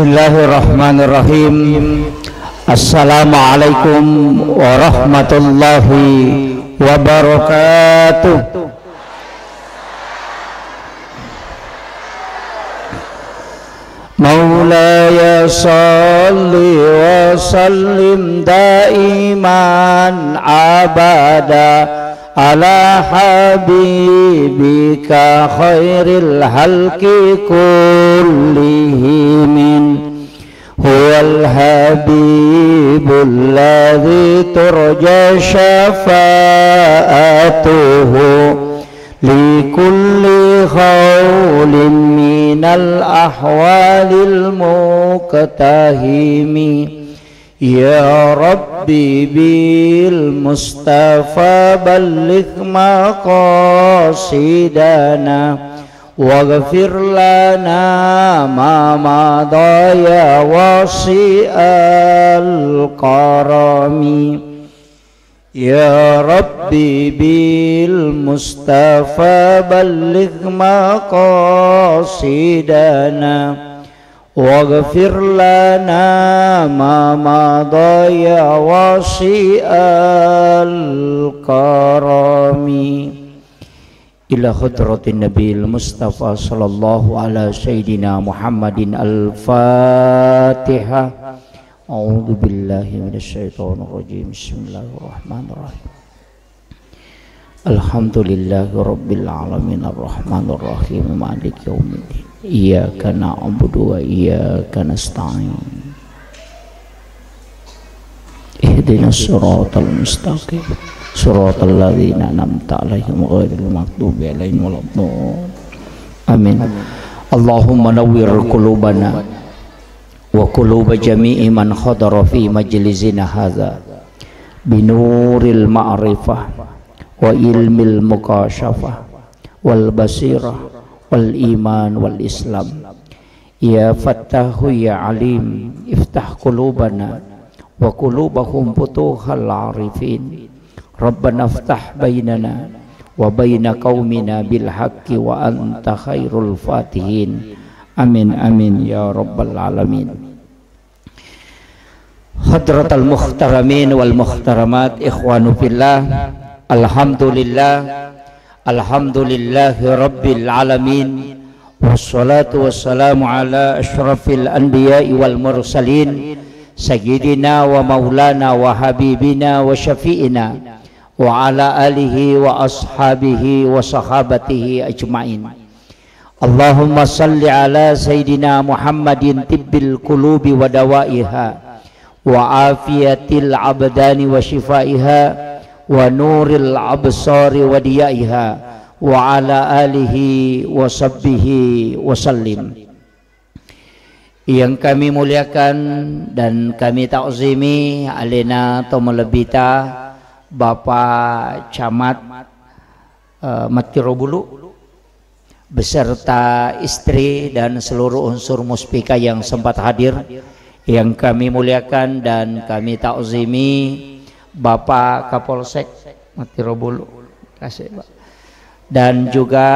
Bismillahirrahmanirrahim Assalamualaikum warahmatullahi wabarakatuh salli wa sallim da'iman abadah على حبيبك خير الهلك كلهم هو الحبيب الذي ترجى شفاءته لكل خول من الأحوال المكتهم يا رب حبيبي المصطفى بلغ مقاصدنا واغفر لنا ما مضى يا واسع الكرم يا ربي بالمصطفى بلغ مقاصدنا واغفر لنا ما مضى يا واسع الكرم إلى خدرة النبي المصطفى صلى الله على سيدنا محمد الفاتحة أعوذ بالله من الشيطان الرجيم بسم الله الرحمن الرحيم الحمد لله رب العالمين الرحمن الرحيم مالك يوم الدين Iyyaka na'budu wa iyyaka nasta'in Ihdinas siratal mustaqim siratal ladzina an'amta 'alaihim ghairil maghdubi 'alaihim waladdallin Amin Allahumma nawwir qulubana wa qulub jami'i man hadara fi majlisina hadza wa ilmil mukashafah wal iman wal islam ya fattahu ya alim iftah kulubana, wa kulubahum putuhal arifin rabbana iftah bainana wa baina qaumina bil haqqi wa anta khairul fatihin amin amin ya rabbal alamin Hadratul Muhtaramin wal Muhtaramat Ikhwanu Fillah Alhamdulillah الحمد لله رب العالمين والصلاة والسلام على أشرف الأنبياء والمرسلين سيدنا ومولانا وحبيبنا وشفيئنا وعلى آله وأصحابه وصحابته أجمعين اللهم صل على سيدنا محمد طب القلوب ودوائها وعافية العبدان وشفائها wa nuril absari wa diyaiha wa ala alihi wa sabbihi wa sallim yang kami muliakan dan kami takzimi alena tomolebita Bapak Camat uh, eh, Matirobulu beserta istri dan seluruh unsur muspika yang sempat hadir yang kami muliakan dan kami takzimi Bapak Kapolsek Matirobulu kasih Pak dan juga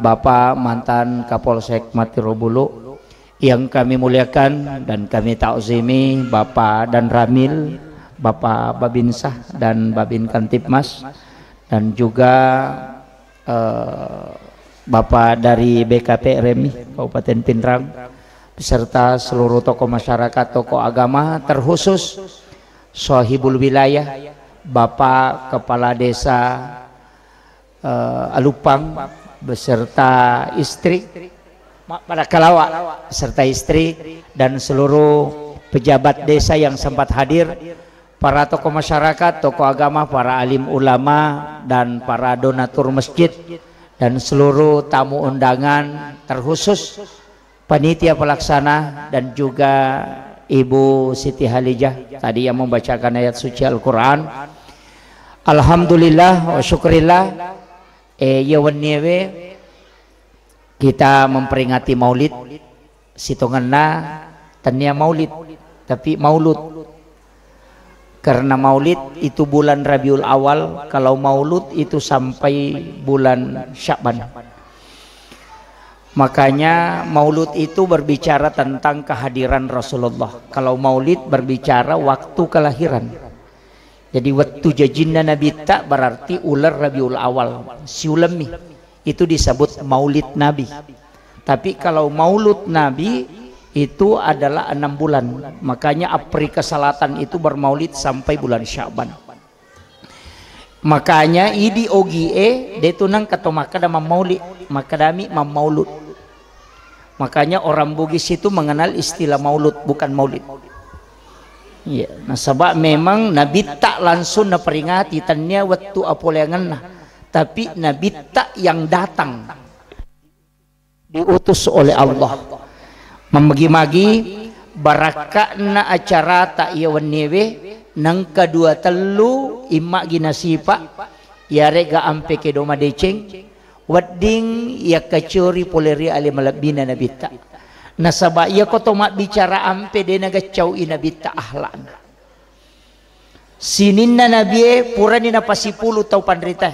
Bapak mantan Kapolsek Matirobulu yang kami muliakan dan kami takzimi Bapak dan Ramil Bapak Babinsah dan Babin Kantipmas dan juga eh, Bapak dari BKP Remi Kabupaten Pindrang beserta seluruh tokoh masyarakat, tokoh agama terkhusus sahibul wilayah, Bapak Kepala Desa uh, Alupang beserta istri para kalawak serta istri dan seluruh pejabat desa yang sempat hadir para tokoh masyarakat, tokoh agama, para alim ulama dan para donatur masjid dan seluruh tamu undangan terkhusus panitia pelaksana dan juga Ibu Siti Halijah tadi yang membacakan ayat suci Al-Quran Alhamdulillah wa syukurillah eh, ya kita memperingati maulid sitongana tania maulid tapi maulud karena maulid itu bulan Rabiul Awal kalau maulud itu sampai bulan syakban. Makanya maulud itu berbicara tentang kehadiran Rasulullah. Kalau maulid berbicara waktu kelahiran. Jadi waktu jajinna Nabi tak berarti ular Rabiul Awal. Siulemi. Itu disebut maulid Nabi. Tapi kalau maulud Nabi itu adalah enam bulan. Makanya Afrika Selatan itu bermaulid sampai bulan Syaban. Makanya idi ogie detunang katomakadama maulid dami maulud. Makanya orang Bugis itu mengenal istilah maulud bukan maulid. Iya, nah sebab memang Nabi tak langsung na peringati tanya waktu apolengan tapi Nabi tak yang datang diutus oleh Allah memagi-magi barakakna acara tak iwan iya newe nang kedua telu imak ginasipa ya ampe kedoma deceng wadding ya kacuri poleri ali malabina nabita nasaba ya ko tomat bicara ampe de naga cau ina bita ahlan sininna nabie purani na pasipulu tau pandrita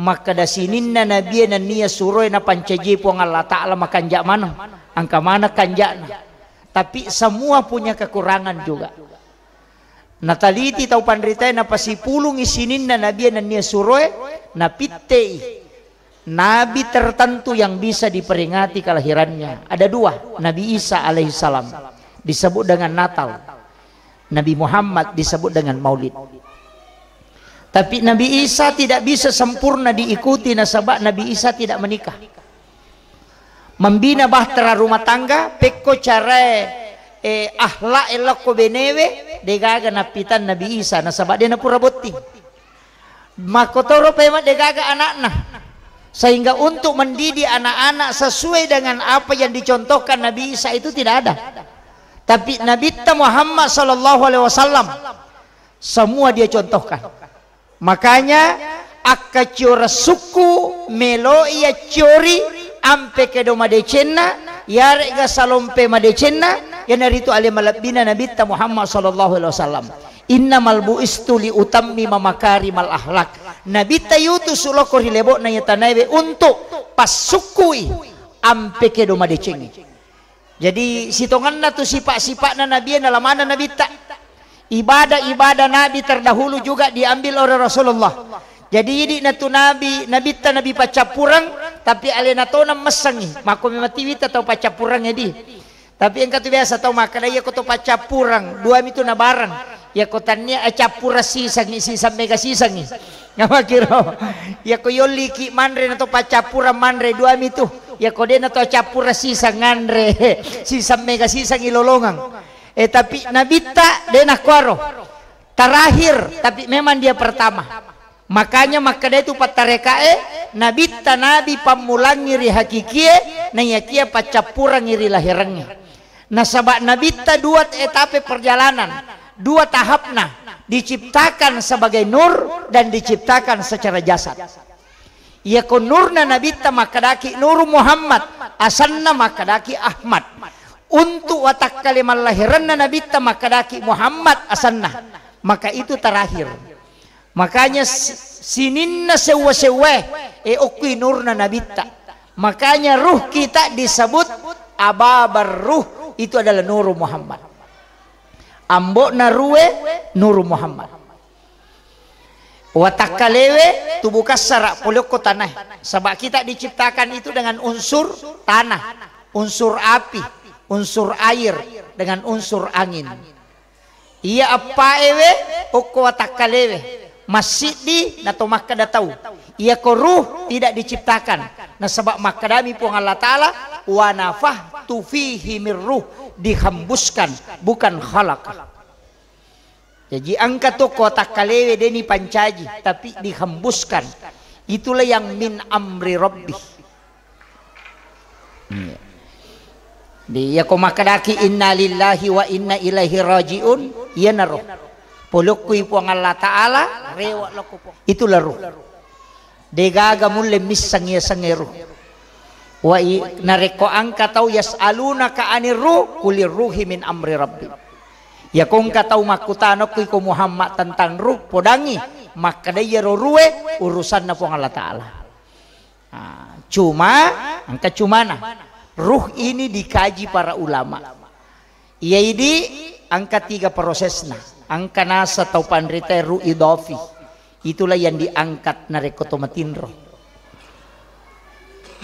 maka da sininna nabie na nia suroi na pancaji puang Allah ta'ala makanja mana angka mana kanjana tapi semua punya kekurangan juga nataliti tau pandrita e, na pasipulu ngisinin na nabiye na nia suroi na pittei. Nabi tertentu yang bisa diperingati kelahirannya. Ada dua, Nabi Isa alaihissalam disebut dengan Natal. Nabi Muhammad disebut dengan Maulid. Tapi Nabi Isa tidak bisa sempurna diikuti nasabah Nabi Isa tidak menikah. Membina bahtera rumah tangga, peko cara eh, ahla elokko benewe, degaga napitan Nabi Isa nasabah dia napura boti Makotoro pemat degaga anak-anak sehingga untuk mendidik anak-anak sesuai dengan apa yang dicontohkan Nabi Isa itu tidak ada. Tapi Nabi Muhammad saw Alaihi Wasallam semua dia contohkan. Makanya akaciora suku meloia curi ampe ke doma decenna yarega salompe madecena yang dari itu alim alabina Nabi Muhammad saw Alaihi Wasallam. Inna malbu istuli utammi mamakari mal ahlak. nabi tayutu suloko hilebo na yatanaibe untuk pasukui ampeke doma decengi jadi sitongan na tu si pak na nabi na lamana nabi tak ibadah-ibadah nabi terdahulu juga diambil oleh Rasulullah jadi ini na tu nabi nabi ta nabi pacapurang tapi alena to nama mesengi mako memati wita pacapurang jadi ya tapi yang kata biasa tau makan ya kau tu pacap dua itu na barang ya kau tanya acapura eh, pura sisang sampai mega sisang ni ngapa kira ya, kau kau ki mandre na tu pacap pura mandre dua itu ya kau dia na tu acap pura sisang ngandre sisang mega sisang lolongan eh tapi nabita dia nak kuaro terakhir tapi memang dia pertama makanya maka dia itu patarekae eh, nabita nabi pamulang hakiki nanya na yakia pacapura ngiri lahirangnya Nabi Ta dua etape perjalanan dua tahapna diciptakan sebagai nur dan diciptakan secara jasad Ia yakun nurna ta makadaki nur Muhammad asanna makadaki Ahmad untuk watak kalimat Nabi ta makadaki Muhammad asanna maka itu terakhir makanya sininna sewa sewa e okwi nurna Ta. makanya ruh kita disebut ababar ruh itu adalah nuru Muhammad ambo naruwe nuru Muhammad watakalewe tubuh kasar polok tanah sebab kita diciptakan itu dengan unsur tanah unsur api unsur air dengan unsur angin Iya apa ewe oko watakalewe masih di nato maka dah tahu ia koruh tidak diciptakan nah sebab maka dami puang Allah taala wa nafah tu fihi dihembuskan bukan khalaq jadi angka tu kota kalewe deni pancaji tapi dihembuskan itulah yang min amri rabbi iya. Dia iya ko makadaki inna lillahi wa inna ilaihi rajiun ia naruh polokku puang Allah taala rewa lokupo itu laru degaga mulle missang ya sangeru wa nareko angka tau yasaluna ka aniru kuli ruhi min amri rabbi ya kong ka tau kui ku Muhammad tentang ruh podangi makadaya ruwe urusan na puang Allah taala cuma angka cumana ruh ini dikaji para ulama iya ini angka tiga prosesnya nasa tau panrita ru idofi itulah yang diangkat narekotomatin roh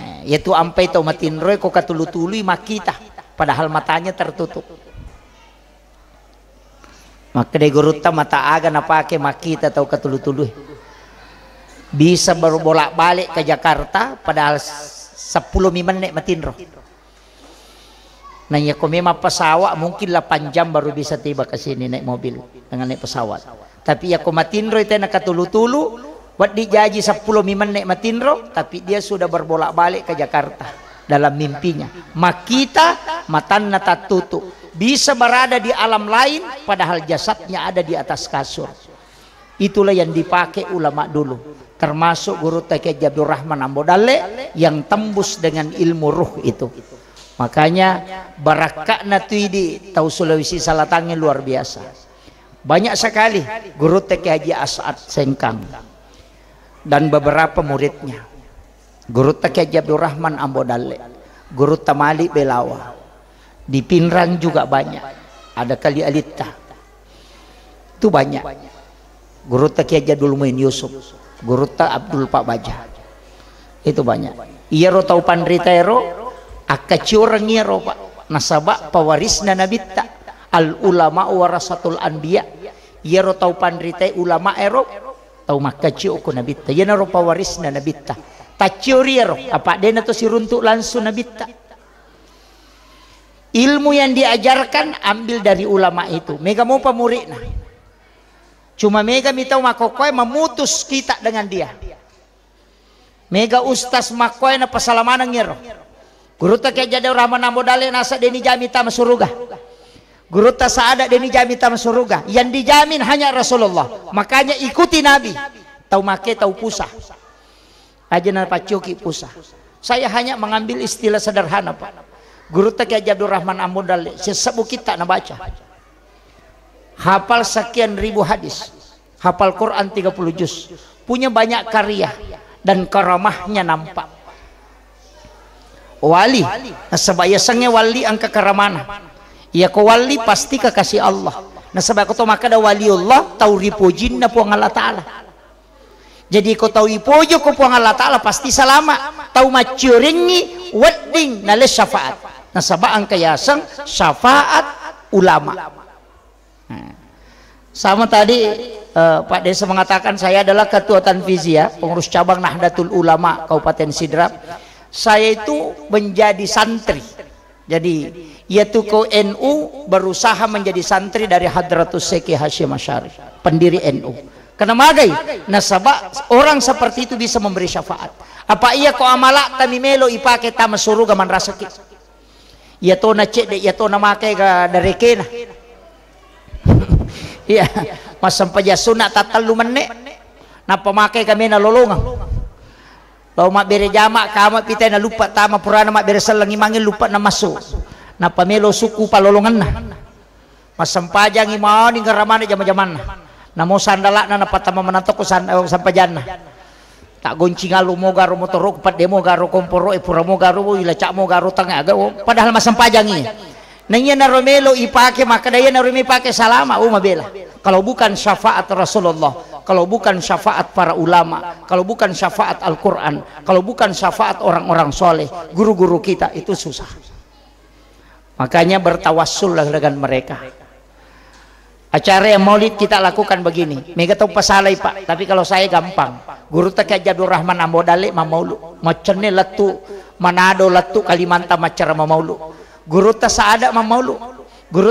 eh, yaitu ampai tau matinro, kok katulu makita padahal matanya tertutup maka de guruta mata aga napake makita tau katulutului Bisa baru bolak balik ke Jakarta padahal 10 menit matinro. roh Nah ya kami pesawat mungkin 8 jam baru bisa tiba ke sini naik mobil dengan naik pesawat. Tapi ya kau itu nak tulu-tulu. Buat dijaji sepuluh miman naik matinro, Tapi dia sudah berbolak-balik ke Jakarta. Dalam mimpinya. Makita matan nata tutu. Bisa berada di alam lain padahal jasadnya ada di atas kasur. Itulah yang dipakai ulama dulu. Termasuk guru T.K. Abdul Rahman Dalle yang tembus dengan ilmu ruh itu. Makanya barakakna natuidi tahu Sulawesi Salatangnya luar biasa. Banyak sekali guru TK Haji As'ad Sengkang dan beberapa muridnya. Guru TK Haji Abdul Rahman Ambodale, guru Tamali Belawa. Di Pinrang juga banyak. Ada kali Alita. Itu banyak. Guru TK Haji Abdul Muin Yusuf, guru Abdul Pak Baja. Itu banyak. Iya ro tau pandri tero akacurangnya roba nasaba nabi ta al ulama warasatul anbiya ro tau pandritai ulama ero tau makaciu ku ya yana ro nabi ta tacuri ero apa dena to siruntuk langsung ta ilmu yang diajarkan ambil dari ulama itu mega mau nah, cuma mega mitau makokoy memutus kita dengan dia mega ustaz makoy na ya roh. Guru teh jadi orang mana dalil nasa deni jamin tak surga. Guru tak saada deni jamin tak surga. Yang dijamin hanya Rasulullah. Makanya ikuti Nabi. Tahu make tahu pusah. Ajenan pacuki pusah. Saya hanya mengambil istilah sederhana Pak. Guru teh Jadur Rahman dalil. Sesabu kita nak baca. Hafal sekian ribu hadis. Hafal Quran tiga puluh juz. Punya banyak karya dan karamahnya nampak wali nah, ia senge wali angka karamana ya ko wali pasti kekasih Allah nah sebab kau maka ada Allah tau ripojin na puang Allah Ta'ala jadi kau tau ipojo ko puang Allah Ta'ala pasti salama tau macuringi wedding nale syafaat nah sebab angka yasang syafaat ulama hmm. sama tadi uh, Pak Desa mengatakan saya adalah ketua Tanfizia, ya, pengurus cabang Nahdlatul Ulama Kabupaten Sidrap saya itu menjadi santri. Jadi Yatuko NU berusaha menjadi santri dari Hadratus Seki Hashim Asyari, pendiri NU. Karena magai Nasabah orang seperti itu bisa memberi syafaat. Apa iya ko amala tami melo ipake tama suruh gaman rasaki. Ia to na cek ia to na make ga dari kena. Iya, masam paja sunat tatal lumene, Na pemakai kami na Lau mak bere jamak kamu pita nak lupa tama purana mak beri selengi imangin lupa nak masuk. Na pamelo suku palolongan na. Masempajang imau ni ngaramana jama-jaman Nak Namo sandalak na napatama menantok eh, sampai jana. Tak gonci ngalu mo garo motorok pat demo garo komporo ipura eh, pura mo garo oh, ila cak mo garo tangga oh. padahal masempajang ini. Nanya Romelo ipake maka daya Romelo ipake salama umma bela. Kalau bukan syafaat Rasulullah, kalau bukan syafaat para ulama, kalau bukan syafaat Al-Qur'an, kalau bukan syafaat orang-orang soleh, guru-guru kita itu susah. Makanya bertawassullah dengan mereka. Acara yang maulid kita lakukan begini. Mega tahu pasalai Pak, tapi kalau saya gampang. Guru tak kaya Jadur Rahman Ambodale mamaulu. Macene letu Manado letu Kalimantan macara mamaulu Guru tak saada ma maulu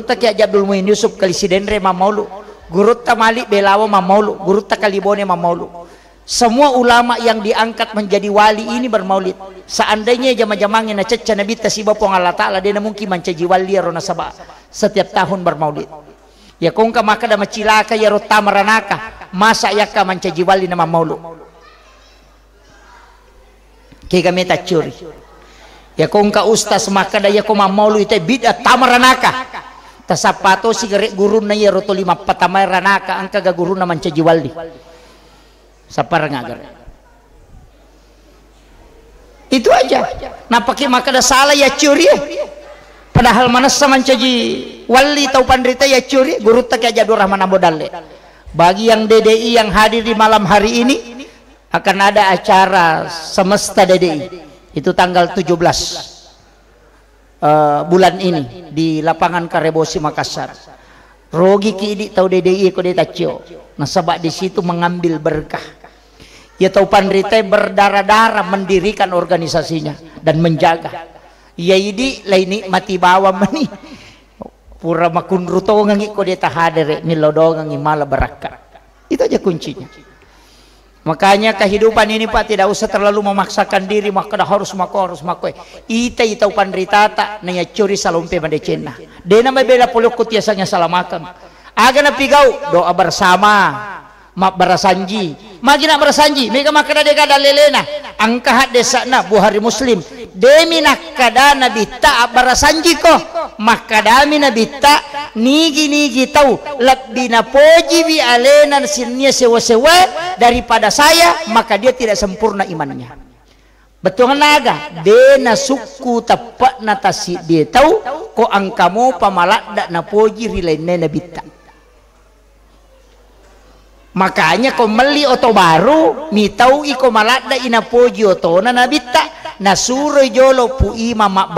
tak ki Abdul muin yusuf sidenre ma maulu tak malik belawo ma maulu gurutta kalibone ma semua ulama yang diangkat menjadi wali ini bermaulid. Seandainya jama-jamangin na cecah nabi tasiba pong Allah Ta'ala, dia mungkin mancaji wali ya sabah. Setiap tahun bermaulid. Ya kongka maka dah macilaka ya rota maranaka. Masa ya ka mencaji wali nama maulu. Kika meta curi ya kau ka ustaz maka daya kau lu itu bidat tamaranaka tasapato si gerik guru na ya roto lima patamai ranaka angka ga guru na manca jiwaldi sapar gerik itu aja napaki maka ada salah ya curi ya. padahal mana sama caji wali tau pandrita ya curi guru tak aja dorah mana modal bagi yang DDI yang hadir di malam hari ini akan ada acara semesta DDI itu tanggal 17 uh, eh, bulan ini di lapangan Karebosi Makassar rogi kidi tau dedei ko detacio nah sebab di situ mengambil berkah ya tau pandrite berdarah-darah mendirikan organisasinya dan menjaga ya ini lain mati bawa meni pura makun ruto ngangi ko deta nilo nilodong ngangi mala berkah itu aja kuncinya Makanya kehidupan ini Pak tidak usah terlalu memaksakan diri makna harus mako harus mako. Ita ita upan tak, nanya curi salompe mande cina. Dena bela polok kutiasanya sangnya salamakan. Agana pigau doa bersama mak barasanji magina barasanji mega makada de kada lelena angkahat desa na buhari muslim demi nak nakada nabi ta barasanji ko dami nabi ta nigi nigi tau lebih poji bi alena sinnya sewa sewa daripada saya maka dia tidak sempurna imannya betul naga kan, dena suku nata natasi dia tahu ko angkamu pamalak dak napoji rilai nabi ta makanya kau meli oto baru mitau iko malada ina poji otona nabita suruh jolo pu ima mak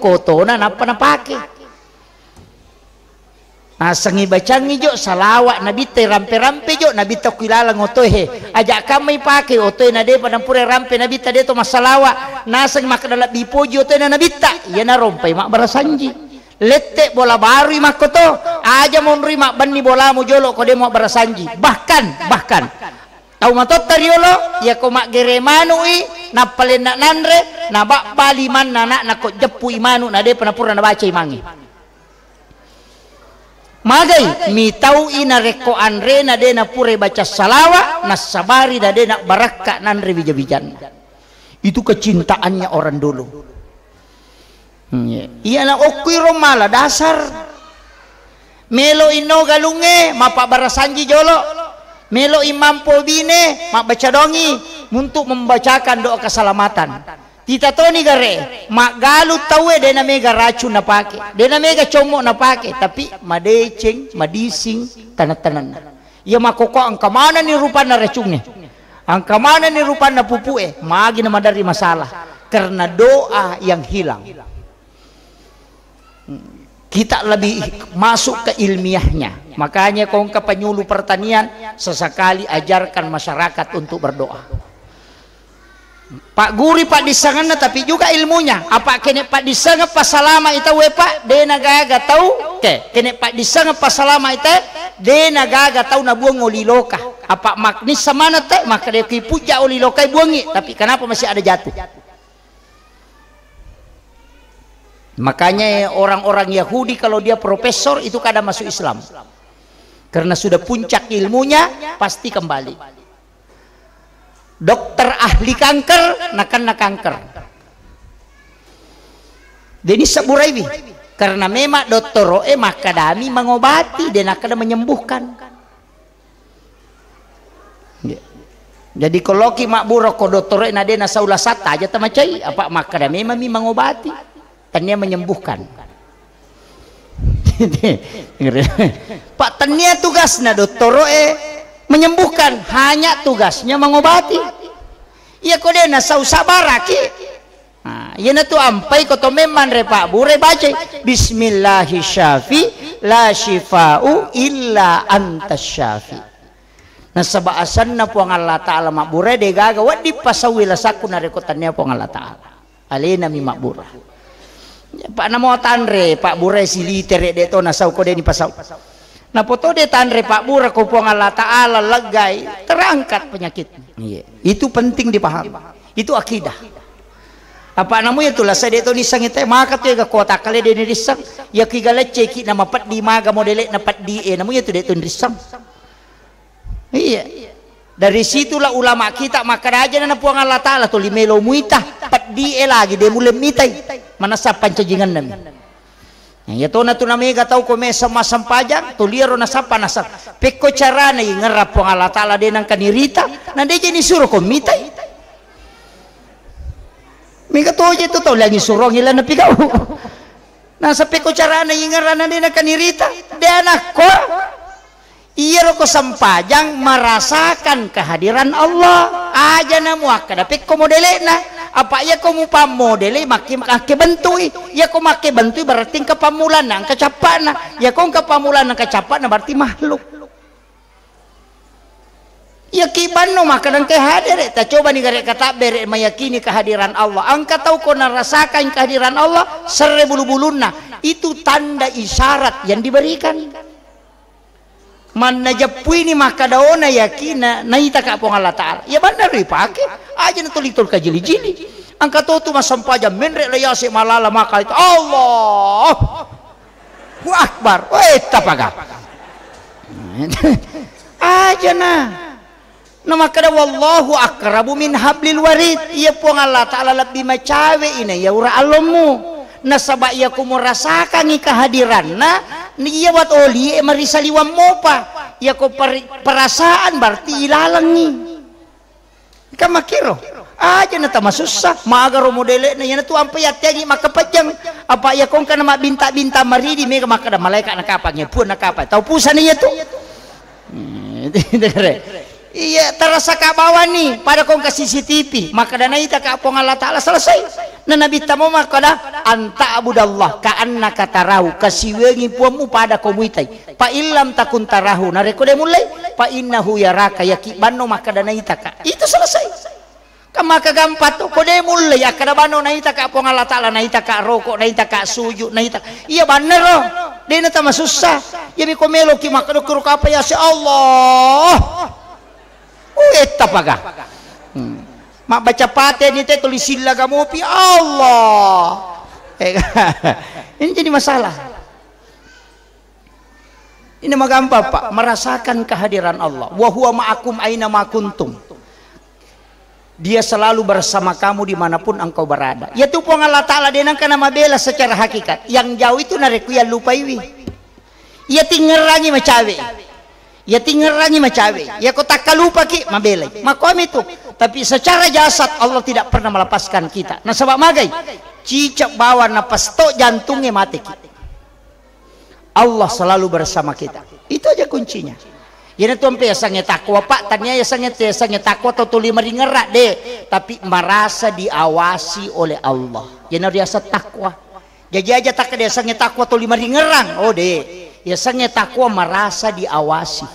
koto na napa napake Nah, sengi bacangi jo salawak nabi te rampe-rampe jo nabi ta kilala ngotohe ajak kami pakai otoe na depan dan pura rampe nabi ta de to masalawak naseng mak dalak dipoji oto na nabi ta ya na rompai mak barasanji Letek bola baru imah koto Aja mau nerima bani bola mu jolo kode mau berasanji Bahkan, bahkan. Tau matot tadi tariolo, ya kau mak geremanu i, na nak nandre, nanre, na bak bali man na na, na ko jepu imanu, na depa pura na baca imangi. Magai, mi tau i na reko anre na de na pura baca salawa, na sabari na de na barakka nanre bija-bijan. Itu kecintaannya orang dulu iya, iya na okiro romala dasar. Melo ino galunge mapa barasanji jolo. Melo imam polbine mak baca dongi untuk membacakan doa keselamatan. Tita Toni gare mak galut tawe dena mega racun na pake. Dena mega comok na pake tapi madeceng, madising tanan-tanan. Iya makoko angka mana ni rupa na racunnya? Angka mana ni rupa na pupue? Magi na madari masalah karena doa yang hilang kita lebih masuk ke ilmiahnya. Makanya kong ke penyulu pertanian sesekali ajarkan masyarakat untuk berdoa. Pak guri Pak disangana tapi juga ilmunya. Apa kene Pak disanga pasalama itu we Pak dena gaga tau ke kene Pak disanga pasalama itu, dena gaga tau na buang oli loka. Apa makni sama nate maka dia oli loka buangi tapi kenapa masih ada jatuh? Makanya orang-orang Yahudi kalau dia profesor itu kadang masuk Islam. Karena sudah puncak ilmunya pasti kembali. Dokter ahli kanker nakan nak kanker. Denis Saburaiwi karena memang doktor Roe maka kami mengobati dan akan menyembuhkan. Jadi kalau ki mak buruk ko dokter Roe nadena saulah sata aja tamacai apa maka memang mengobati tenia menyembuhkan Pak tenia tugasnya doktoro e eh, menyembuhkan hanya tugasnya mengobati iya kau dena sausabara ki eh. nah, iya nah, tu ampai koto meman repak bure baca syafi la shifa'u illa antas syafi' nasaba asanna puang Allah Ta'ala makbure de gaga wadi pasawila sakuna rekotannya puang Allah Ta'ala alina mi makbura Pak nama tanre, Pak Bure sili terek dek tu nasau kau ni pasau. Nah foto dia tanre Pak Bure kau pun Allah Taala legai terangkat penyakit. Iya, itu penting dipaham. Itu akidah. Apa namu ya lah. saya dek tu ni sangit ya teh makat tu ya kota kali dia ni risang. Ya kiga lece nama pat di maga modelek nama pat di e eh, namu ya tu dek tu ni Iya. dari situlah ulama kita maka aja nana puang Allah Ta'ala limelo muita pat di lagi dia mulai mitai mana sah pancajingan nami ya to na tu nami gak tau me sama sampajang tu liaro nasa, sapa peko cara yang ngerap puang Allah Ta'ala dia nang kanirita nanti jadi suruh kau mitai Mika tuh aja tuh tau lagi suruh ngilah nepi kau. Nah sepeko cara nai ngarana din nang kanirita. Dia anak kau. Iya lo kesempajang merasakan kehadiran Allah. Aja namu kadapik komo delena. Apa ia komo modeli, maki maki bentui. Ia kau maki bentui berarti kepamulan nang kecapana. Ia ke kepamulan nang kecapana berarti makhluk. Ya kiban no maka dan kehadir ta coba nih garek kata berek meyakini kehadiran Allah. Angkat tahu kau narasakan kehadiran Allah seribu bulunna. Itu tanda isyarat yang diberikan mana najapui ni maka kadaona yakina naita ka po Allah taala ya benar pakai aja na tulik tul kajili jili angka to tu mas sampaja menre layase malala maka itu Allah Wah akbar weh tapaga aja na maka da wallahu akrabu min hablil warid ia ya po Allah taala lebih macawe ina ya ura alamu nasaba iya ku merasakan kehadiran na iya wat oli marisa liwam mopa iya ku perasaan berarti ilalang ni ka makiro aja na tama susah maagaro modele na yana tu ampe yatyangi makapajang apa iya kong kana mak binta-binta maridi me makada malaikat nakapangnya pun nakapai tau pusan iya tu hmm, Iya, terasa kabawa nih pada kong ke CCTV. Maka dana itu kak apong Allah Ta'ala selesai. dan Nabi tamu maka dah anta abudallah ka anna katarau kasiwengi puamu pada komuitai. Pa ilam takun tarahu. Nareko de mulai. Pa innahu raka yaki bano maka dana itu kak. Itu selesai. maka gampat tu kode mulai ya kada bano na ita ka apong Allah Ta'ala na ita ka rokok na ita ka sujud na ita. Iya bener loh. Dia nata susah. Ya mi melo ki maka dokter apa ya si Allah. Uet apa Hmm. Mak baca pate ni teh tulis sila kamu pi Allah. Eh, ini jadi masalah. Ini mah gampang Pak, merasakan kehadiran Allah. Wa huwa ma'akum aina ma kuntum. Dia selalu bersama kamu dimanapun engkau berada. Ya pun Allah Ta'ala denang karena mabela secara hakikat. Yang jauh itu narekuya Ya Ya tinggerangi macawi. Ya yatingerani macawe ya tak lupa ki mabelai makwami itu tapi secara jasad Allah tidak pernah melepaskan kita nah sebab magai cicak bawa napas to jantungnya mati ki Allah selalu bersama kita itu aja kuncinya itu tuan pesangnya takwa pak, tanya yasangnya yasangnya takwa atau lima meringerak deh, tapi merasa diawasi oleh Allah. Ya dia takwa. Jadi aja tak ada yasangnya takwa lima meringerang, oh deh ya sangnya takwa merasa diawasi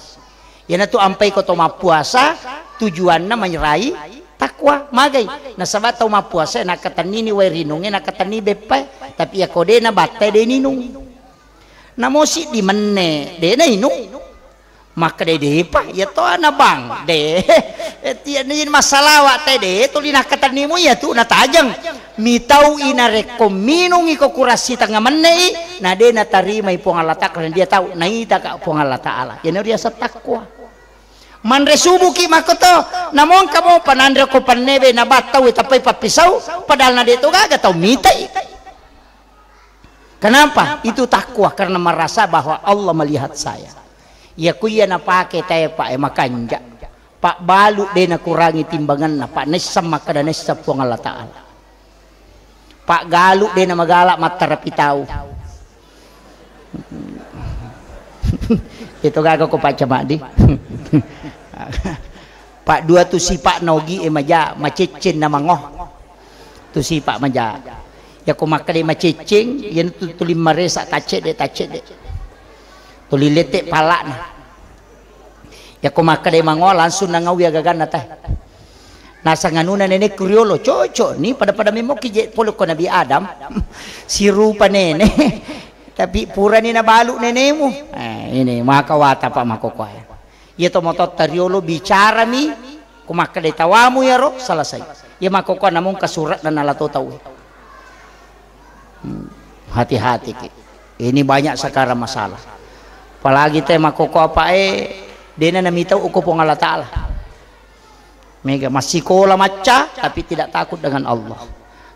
ya tu ampai kau toma puasa tujuan na menyerai takwa magai na sabat tau ma puasa na katani ni wai rinung na katani bepa tapi ya kode na batai de ninung na mosi di mene de na inung maka dede pak ya toh ana bang de eh, tianin masalawa tede tulina katanimu ya tu na tajang mitau ina minung iko kurasi tanga menei na de na tarima ipong Allah karena dia tahu ita ka pong Allah ala ya dia setakwa manre subuki makoto namun kamu panandre ko panebe na batau tapi papisau padahal na deto gaga tau mitai Kenapa? Itu takwa karena merasa bahwa Allah melihat saya ya kuya na pake tayo pak ay eh, makanja baluk balu de na kurangi timbangan na pa nesam makada nesam pangalataan pa galu de na matarapi matarapitaw itu gago aku pa camadi pak dua tu pak nogi emaja eh, macecin na mangoh tu pak maja ya ko makali macecing yen tu tulim mare sak de tacet de Tuli letik palak na ya ko makan dia mangol langsung nangau ngawi agagana teh nasa nganuna nene kuriolo cocok ni pada pada memo kijek polo ko nabi adam si rupa nene tapi pura ni na baluk nenemu eh, ini maka wata pak makoko ya, ya to motot tariolo bicara mi makan dia tawamu ya ro selesai ya makoko namun kasurat dan alato tau ya. hmm. hati-hati ini banyak sekarang masalah Apalagi teh mako kopae eh? dena namita ukup Allah taala mega masih kola maca tapi tidak takut dengan Allah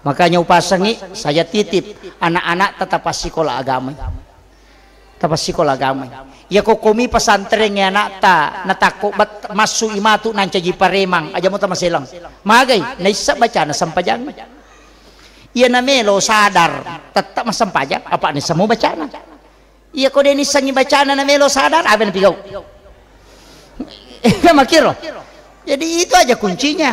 makanya upasangi saya titip anak-anak tetap kola agama tetap pasikola agama ya kami pesantren ya anak ta natako bat masu imatu nanca jiparemang aja mau tamaselang magai naisa baca na sampajang Iya namelo sadar tetap masam pajak apa nih semua na Iya kau ini sangi bacaan na melo sadar apa aben Kamu kira? Jadi itu aja kuncinya.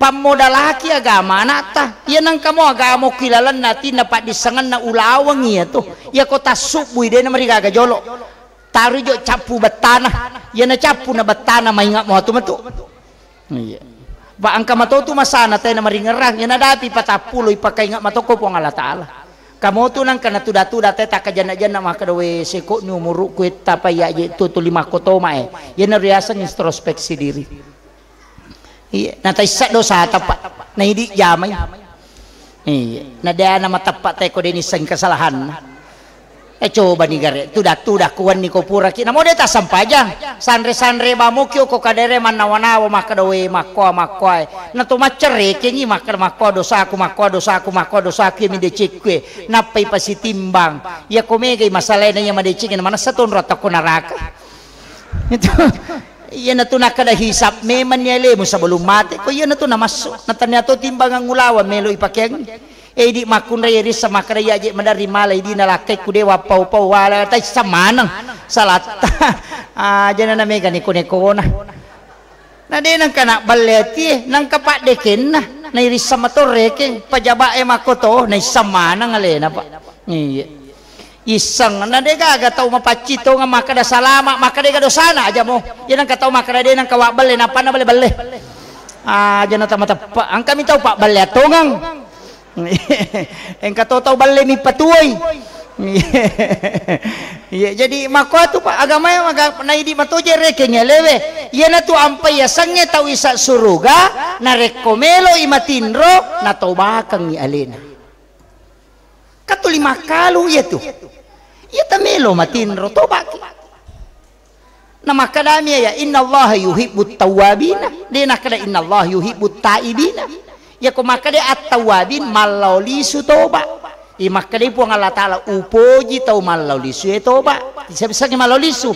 Pamodal laki agama nata. Iya nang kamu agama kilalan nanti dapat disengan na ulawang iya tuh. Iya kau tasubui dena mereka jolo. Taruh jo capu betana. Iya na capu na betana maingat mau tu metu. Iya. Ba angka mato tu masana tena maringerang. Iya na patapuloi pakai ipakai ngat matoko pong Allah Ta'ala kamu tuh nang kana tuda-tuda teh tak kejana-jana mah kada we seko nu muruk ku tapa ya itu ya, tu lima kota mae yeuna ya, riasan introspeksi diri iya nah tai sak dosa tapa nah ini jamai iya nah dia nama tapa teh kode ini kesalahan Eh coba nih gare, tu dah kuan niko pura dia mau sampai jang Sanre sanre bamu kyo kau kadere man nawa nawa maka dowe makwa makwa. Na tu macere kenyi ya, maka makwa dosa aku makwa dosa aku makwa dosa aku mi decik kue. Napai pasi timbang. Ya komega masalah ini yang madecik mana satu rata ku neraka. Itu Ia nato nak hisap hisap memang ya, lemo sa balumate mati. Kau ia ya, nato nama Nato to timbang angulawa melu melo ipakyang Edi makun raya di sama raya aja mendar malai di nalakai kuda pau pau wala tay samanang salat aja ah, nana mega ni iku neko na de nang kana baleti nang kapak deken na na iri pajaba e makoto na samanang ale napa? pak iya iseng na de gaga tau mapacito nga maka da salama maka de gado sana aja mo iya nang katau makan de nang kawak bale na pa na bale bale ah jangan ang tau pak bale Yang katau-tau balik ni patuai. ya, jadi makwa tu pak agama yang maka na idi matoje rekenya lewe. Ia na tu ampai ya sangnya tau isa suruga na rekomelo imatinro na tau bakang ni alena. lima kalu ya tu. Ia tamelo matinro tau baki. Na makadamia ya inna Allah yuhibbut tawabina. Dia nak kata inna Allah yuhibbut taibina ya ko makade at-tawabin su toba i makade po Allah taala upoji tau su e toba bisa-bisa ni su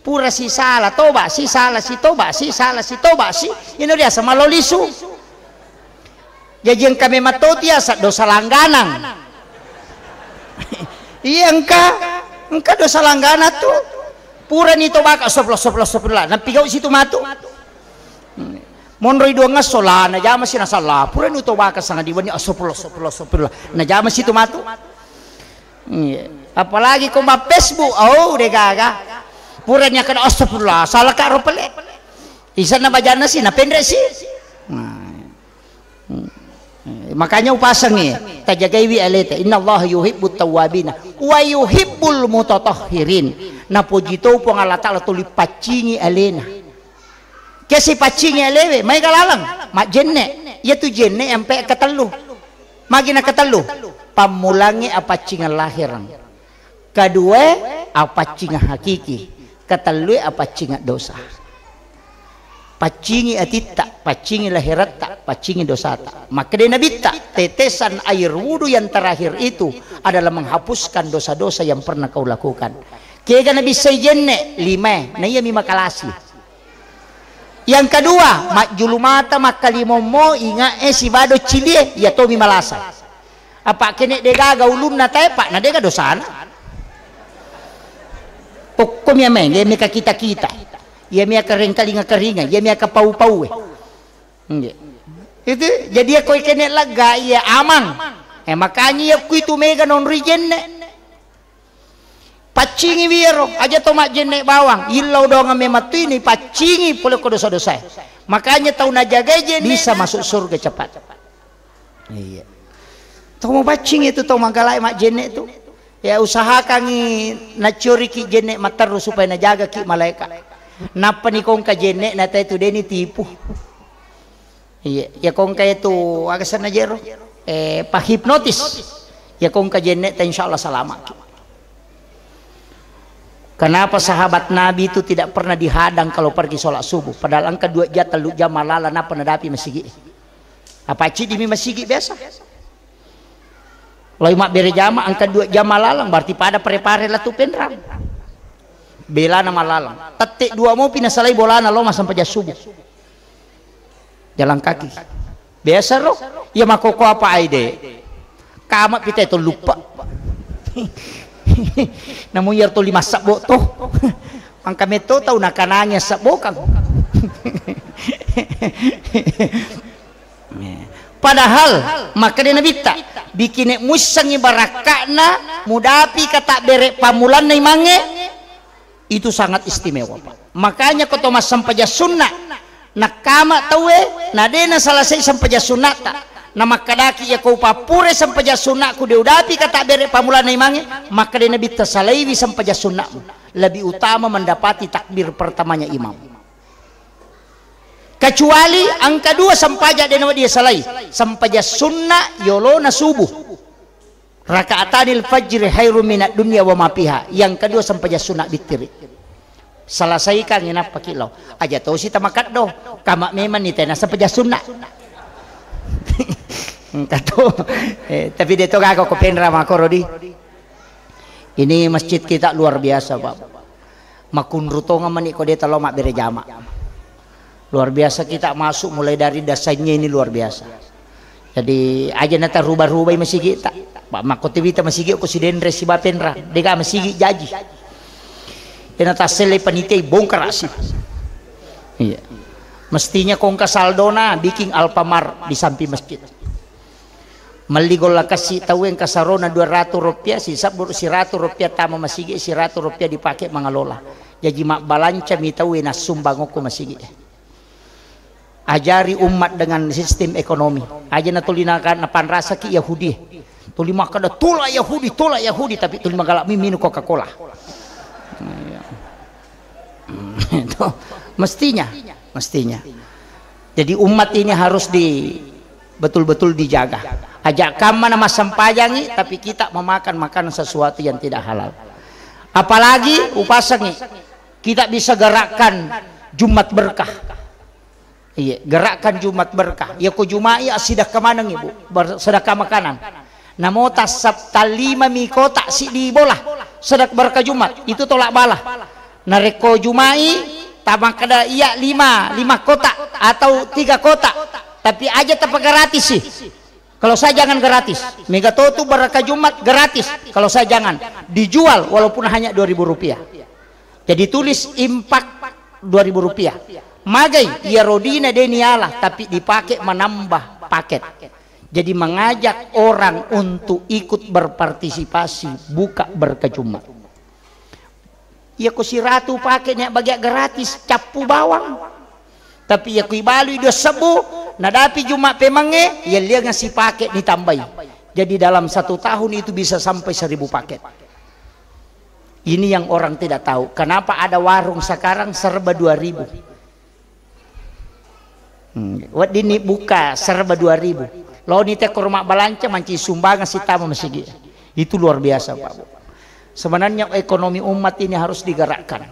pura si salah toba si salah si toba si salah si toba si ini ya, dia sama su jadi yang kami matoti asa dosa langganan iya engka engka dosa langganan tu pura ni toba ka soplo soplo soplo lah nampi situ matu monroi dua ngasola na jama si nasala pura nu to ka sanga diwani asopulo oh, asopulo asopulo na jama si tumatu iya. apalagi kau ma Facebook oh dekaga, pura nya kan asopulo oh, salah ka ropele isa na bajana si na pendre si makanya upasang eh tajagay wi alete inna Allah yuhibbut tawabina wa yuhibbul mutatahhirin na pojito pangalata nga tuli pacingi alena kesi pacinya lewe mai galalang mak jenne ya tu jenne empe ketelu magina ketelu pamulangi apa cinga lahiran kedua apa cinga hakiki ketelu apa cinga dosa pacingi atita pacingi lahirat tak pacingi dosa tak maka dia nabi tak tetesan air wudhu yang terakhir itu adalah menghapuskan dosa-dosa yang pernah kau lakukan kega nabi sejenne lima naya mima mimakalasi yang kedua mak julu mata mak kalimomo inga eh si bado cilie ya tomi malasa apa kene dega gaulum na tepak na dega dosana pokoknya meng ya mereka kita kita ya mereka kering kalinga keringa ya mereka pau pau eh itu jadi ya kene lega ya aman eh makanya ya ku itu mega non rigen pacingi wiro aja tomat jenek bawang ilau doang ame mati ini pacingi pula ko dosa-dosa makanya tahu najaga jenek bisa masuk surga cepat iya tahu mau itu to manggalai mak jenek tu ya usahakan curi ki jenek materu supaya najaga ki malaikat napa ni kongka jenek nata itu deni tipu iya ya kongka itu agak sana jero eh pak hipnotis ya kongka jenek ta insyaallah selamat Kenapa sahabat Nabi itu tidak pernah dihadang kalau pergi sholat subuh? Padahal angka dua jam terlalu jam malala na penadapi masjid. Apa cik di masjid biasa? Lalu mak beri jama angka dua jam malalang berarti pada prepare lah tu penram. Bela nama lalang. Tetik dua mau pindah selai bola na mas sampai jam subuh. Jalan kaki. Biasa roh. Ya makoko apa ide? Kamat kita itu lupa. namun yarto lima sabo to angka meto tau nakananya sa bokang padahal maka dia nabita bikin musang ibarakana mudapi kata berek pamulan na imange itu sangat istimewa pak makanya kau tomas sampai sunnah nakama tawe nadena salah saya sampai sunnah tak nama kadaki ya kau papure sampaja sunakku deudapi kata beri pamula naimange maka dia nabi sampai sampaja sunnahmu lebih utama mendapati takbir pertamanya imam kecuali angka dua sampai jadi nama dia salai sampai sampaja sunnah yolona subuh rakaatanil fajri hayru minat dunia wa mapiha yang kedua sampaja sunnah bitiri selesaikan ini apa kilo aja tahu sih tamakat doh kamak memang nih tena sunnah Kato, Eh, tapi dia toga kok kopendra makoro Rodi Ini masjid kita luar biasa, Pak. Makun nggak mani kok dia mak dari jamak. Luar biasa kita masuk mulai dari dasarnya ini luar biasa. Jadi aja nata rubah-rubah masih kita. Pak makoti kita masih kita kusiden resi Dia gak masih jaji. Dia nata selai panitia bongkar asih. Iya. Mestinya kongka saldona bikin alpamar di samping masjid. Maligol kasih tahu yang kasarona 200 rupiah sisa sabur si ratu rupiah masih gitu si ratu rupiah dipakai mengelola Jadi mak balanca mi tahu na sumbangoku gitu Ajari umat dengan sistem ekonomi. Aja na tulina napan rasa ki Yahudi. mak ada tulah Yahudi, tulah Yahudi tapi tuli galak minum Coca-Cola. mestinya, mestinya. Jadi umat ini harus di betul-betul dijaga ajak kamu nama sempayangi tapi kita memakan makanan sesuatu yang tidak halal apalagi upasangi kita bisa gerakkan Jumat berkah iya gerakkan Jumat berkah ya ku Jumai asidah ya, kemana ibu Sedekah makanan namo tasab talima mikota si di bola Sedek berkah Jumat itu tolak balah nareko Jumai tabang kada iya lima lima kotak atau tiga kotak tapi aja tepat gratis sih kalau saya jangan gratis. mega Toto berkah Jumat gratis. Kalau saya jangan dijual walaupun hanya dua ribu rupiah. Jadi tulis impak ribu rupiah. Magai Yerodina ya Denialah tapi dipakai menambah paket. Jadi mengajak orang untuk ikut berpartisipasi buka berkah Jumat. Ya kusiratu paketnya banyak gratis capu bawang tapi ya kuibalu dia sebu nah, tapi cuma pemange ya dia ngasih paket ditambahi jadi dalam satu tahun itu bisa sampai seribu paket ini yang orang tidak tahu kenapa ada warung sekarang serba dua ribu hmm. ini buka serba dua ribu lo ini ke kurma balanca manci sumbangan si tamu masjid itu luar biasa pak sebenarnya ekonomi umat ini harus digerakkan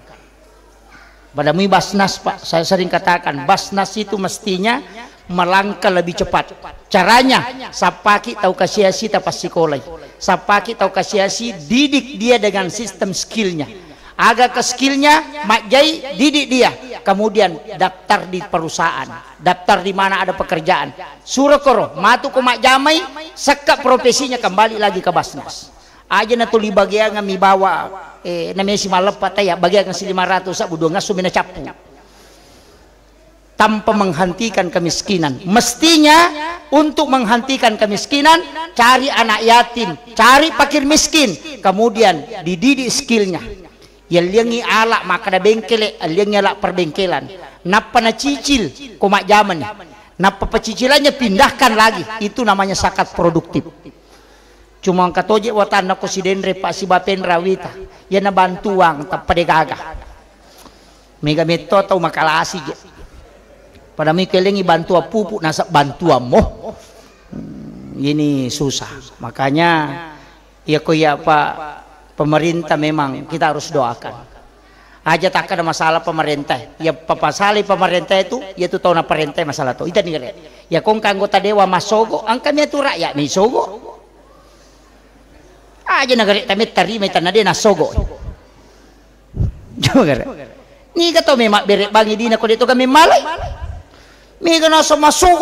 Badami basnas Pak, saya sering katakan basnas itu mestinya melangkah lebih cepat. Caranya sapaki tahu kasiasi tapas sekolah. Sapaki tahu kasiasi didik dia dengan sistem skillnya. agar ke skillnya mak makjai didik dia. Kemudian daftar di perusahaan, daftar di mana ada pekerjaan. Suruh koro, matu ke jamai sekap profesinya kembali lagi ke basnas. Aja natuli bagian kami bawa eh, namanya si malepat ya bagi yang si ratus sabu dua mina capu tanpa menghentikan kemiskinan mestinya untuk menghentikan kemiskinan cari anak yatim cari pakir miskin kemudian dididik skillnya yang yalengi alak makada bengkele liangi alak perbengkelan napa na cicil komak zaman napa pecicilannya pindahkan lagi itu namanya sakat produktif cuma katoje watan ko si dendre pa si bapen rawita yan na bantuang gaga mega meto tau makalasi je pada mi kelengi apa pupu nasa bantu mo hmm, ini susah makanya ya ko ya pak pemerintah memang kita harus doakan aja tak ada masalah pemerintah ya papa papasali pemerintah itu ya itu tahu na perintah masalah tuh itu nih ya kong anggota dewa masogo angkanya tu rakyat nih sogo aja nagari tamit terima itu tanade na sogo kerja. ni kata memak may bangi di nak itu dito kami malay may ka na sa cawe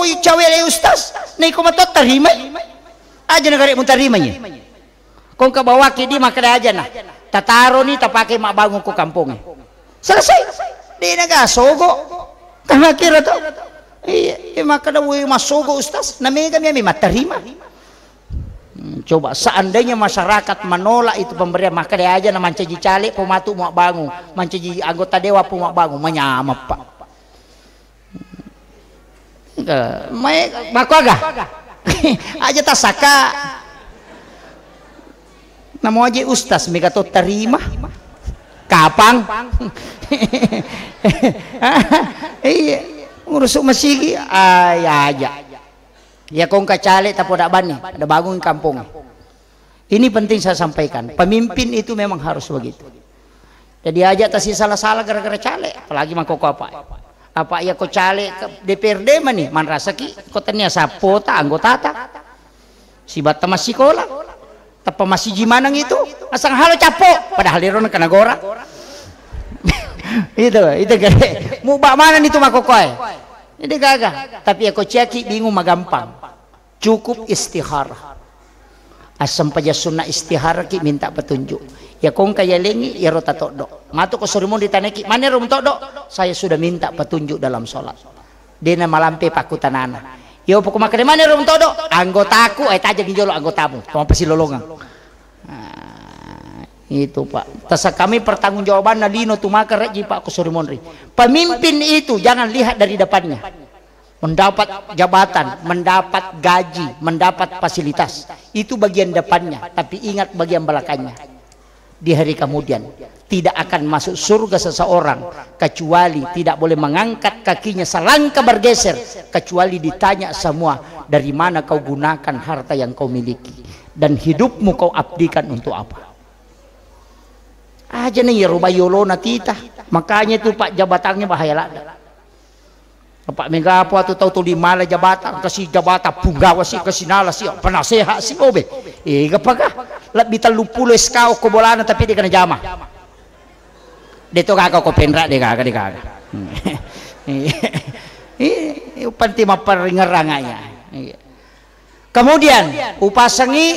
le ustaz. Nih ustas na ikumatot tarimay aja nagari mong tarimay Kau kung kabawaki mak makada aja na tataro ni tapake bangun ko kampung. selesai di nak kira tu. Iya, iya makadawi masugo ustas, namigam yami terima. Coba seandainya masyarakat menolak itu pemberian maka dia aja nama ceji calik pematu mau bangun, mancaji anggota dewa pun mau bangun, menyama pak. enggak, baku agak, aja tak saka. Namo aja ustaz mereka tuh terima, kapang. Iya, ngurusuk masih aja aja. Ya kong calek tapi udah bani, ada bangun kampung. Ini penting saya sampaikan. Pemimpin itu memang harus begitu. Jadi aja tasi salah-salah gara-gara calek, apalagi mangkok apa. Apa ya kok calek ke DPRD mani, man rasa ki ternyata sapo tak anggota tak, Si bata masih kola. tapi masih jimanang itu, asang halo capo, padahal liron kena gora. itu, itu gede. Mubak mana itu mah koe? Ini dia gagah. Tapi aku cekik bingung magampang. Cukup istihar. Asam paja sunnah istihar ki minta petunjuk. Ya kong kaya lengi ya rota tokdok. Matu ko ditanya ki. Mana rum tokdok? Saya sudah minta petunjuk dalam sholat. Dina malampi paku tanana. Ya opo kumakari mana rum tokdok? Anggotaku. Eh tajak jolok anggotamu. Kamu pasti lolongan. Anggota. Itu Pak. Tasa kami pertanggungjawaban Nadino Tumakar Reji Pak Monri. Pemimpin itu jangan lihat dari depannya. Mendapat jabatan, mendapat gaji, mendapat fasilitas. Itu bagian depannya. Tapi ingat bagian belakangnya. Di hari kemudian. Tidak akan masuk surga seseorang. Kecuali tidak boleh mengangkat kakinya selangkah bergeser. Kecuali ditanya semua. Dari mana kau gunakan harta yang kau miliki. Dan hidupmu kau abdikan untuk apa aja nih ya, rubayolo natita makanya tuh pak jabatannya bahaya lah Pak Mega apa tuh tahu tuh di mana jabatan kasih jabatan punggawa sih kasih nala sih penasehat sih obe eh gapakah lebih terlalu pulis kau kebolana tapi dia kena jama dia tuh kakak kau pendrak dia kakak dia kakak ini hmm. eh, eh, eh, penting maperingeranganya kemudian upasengi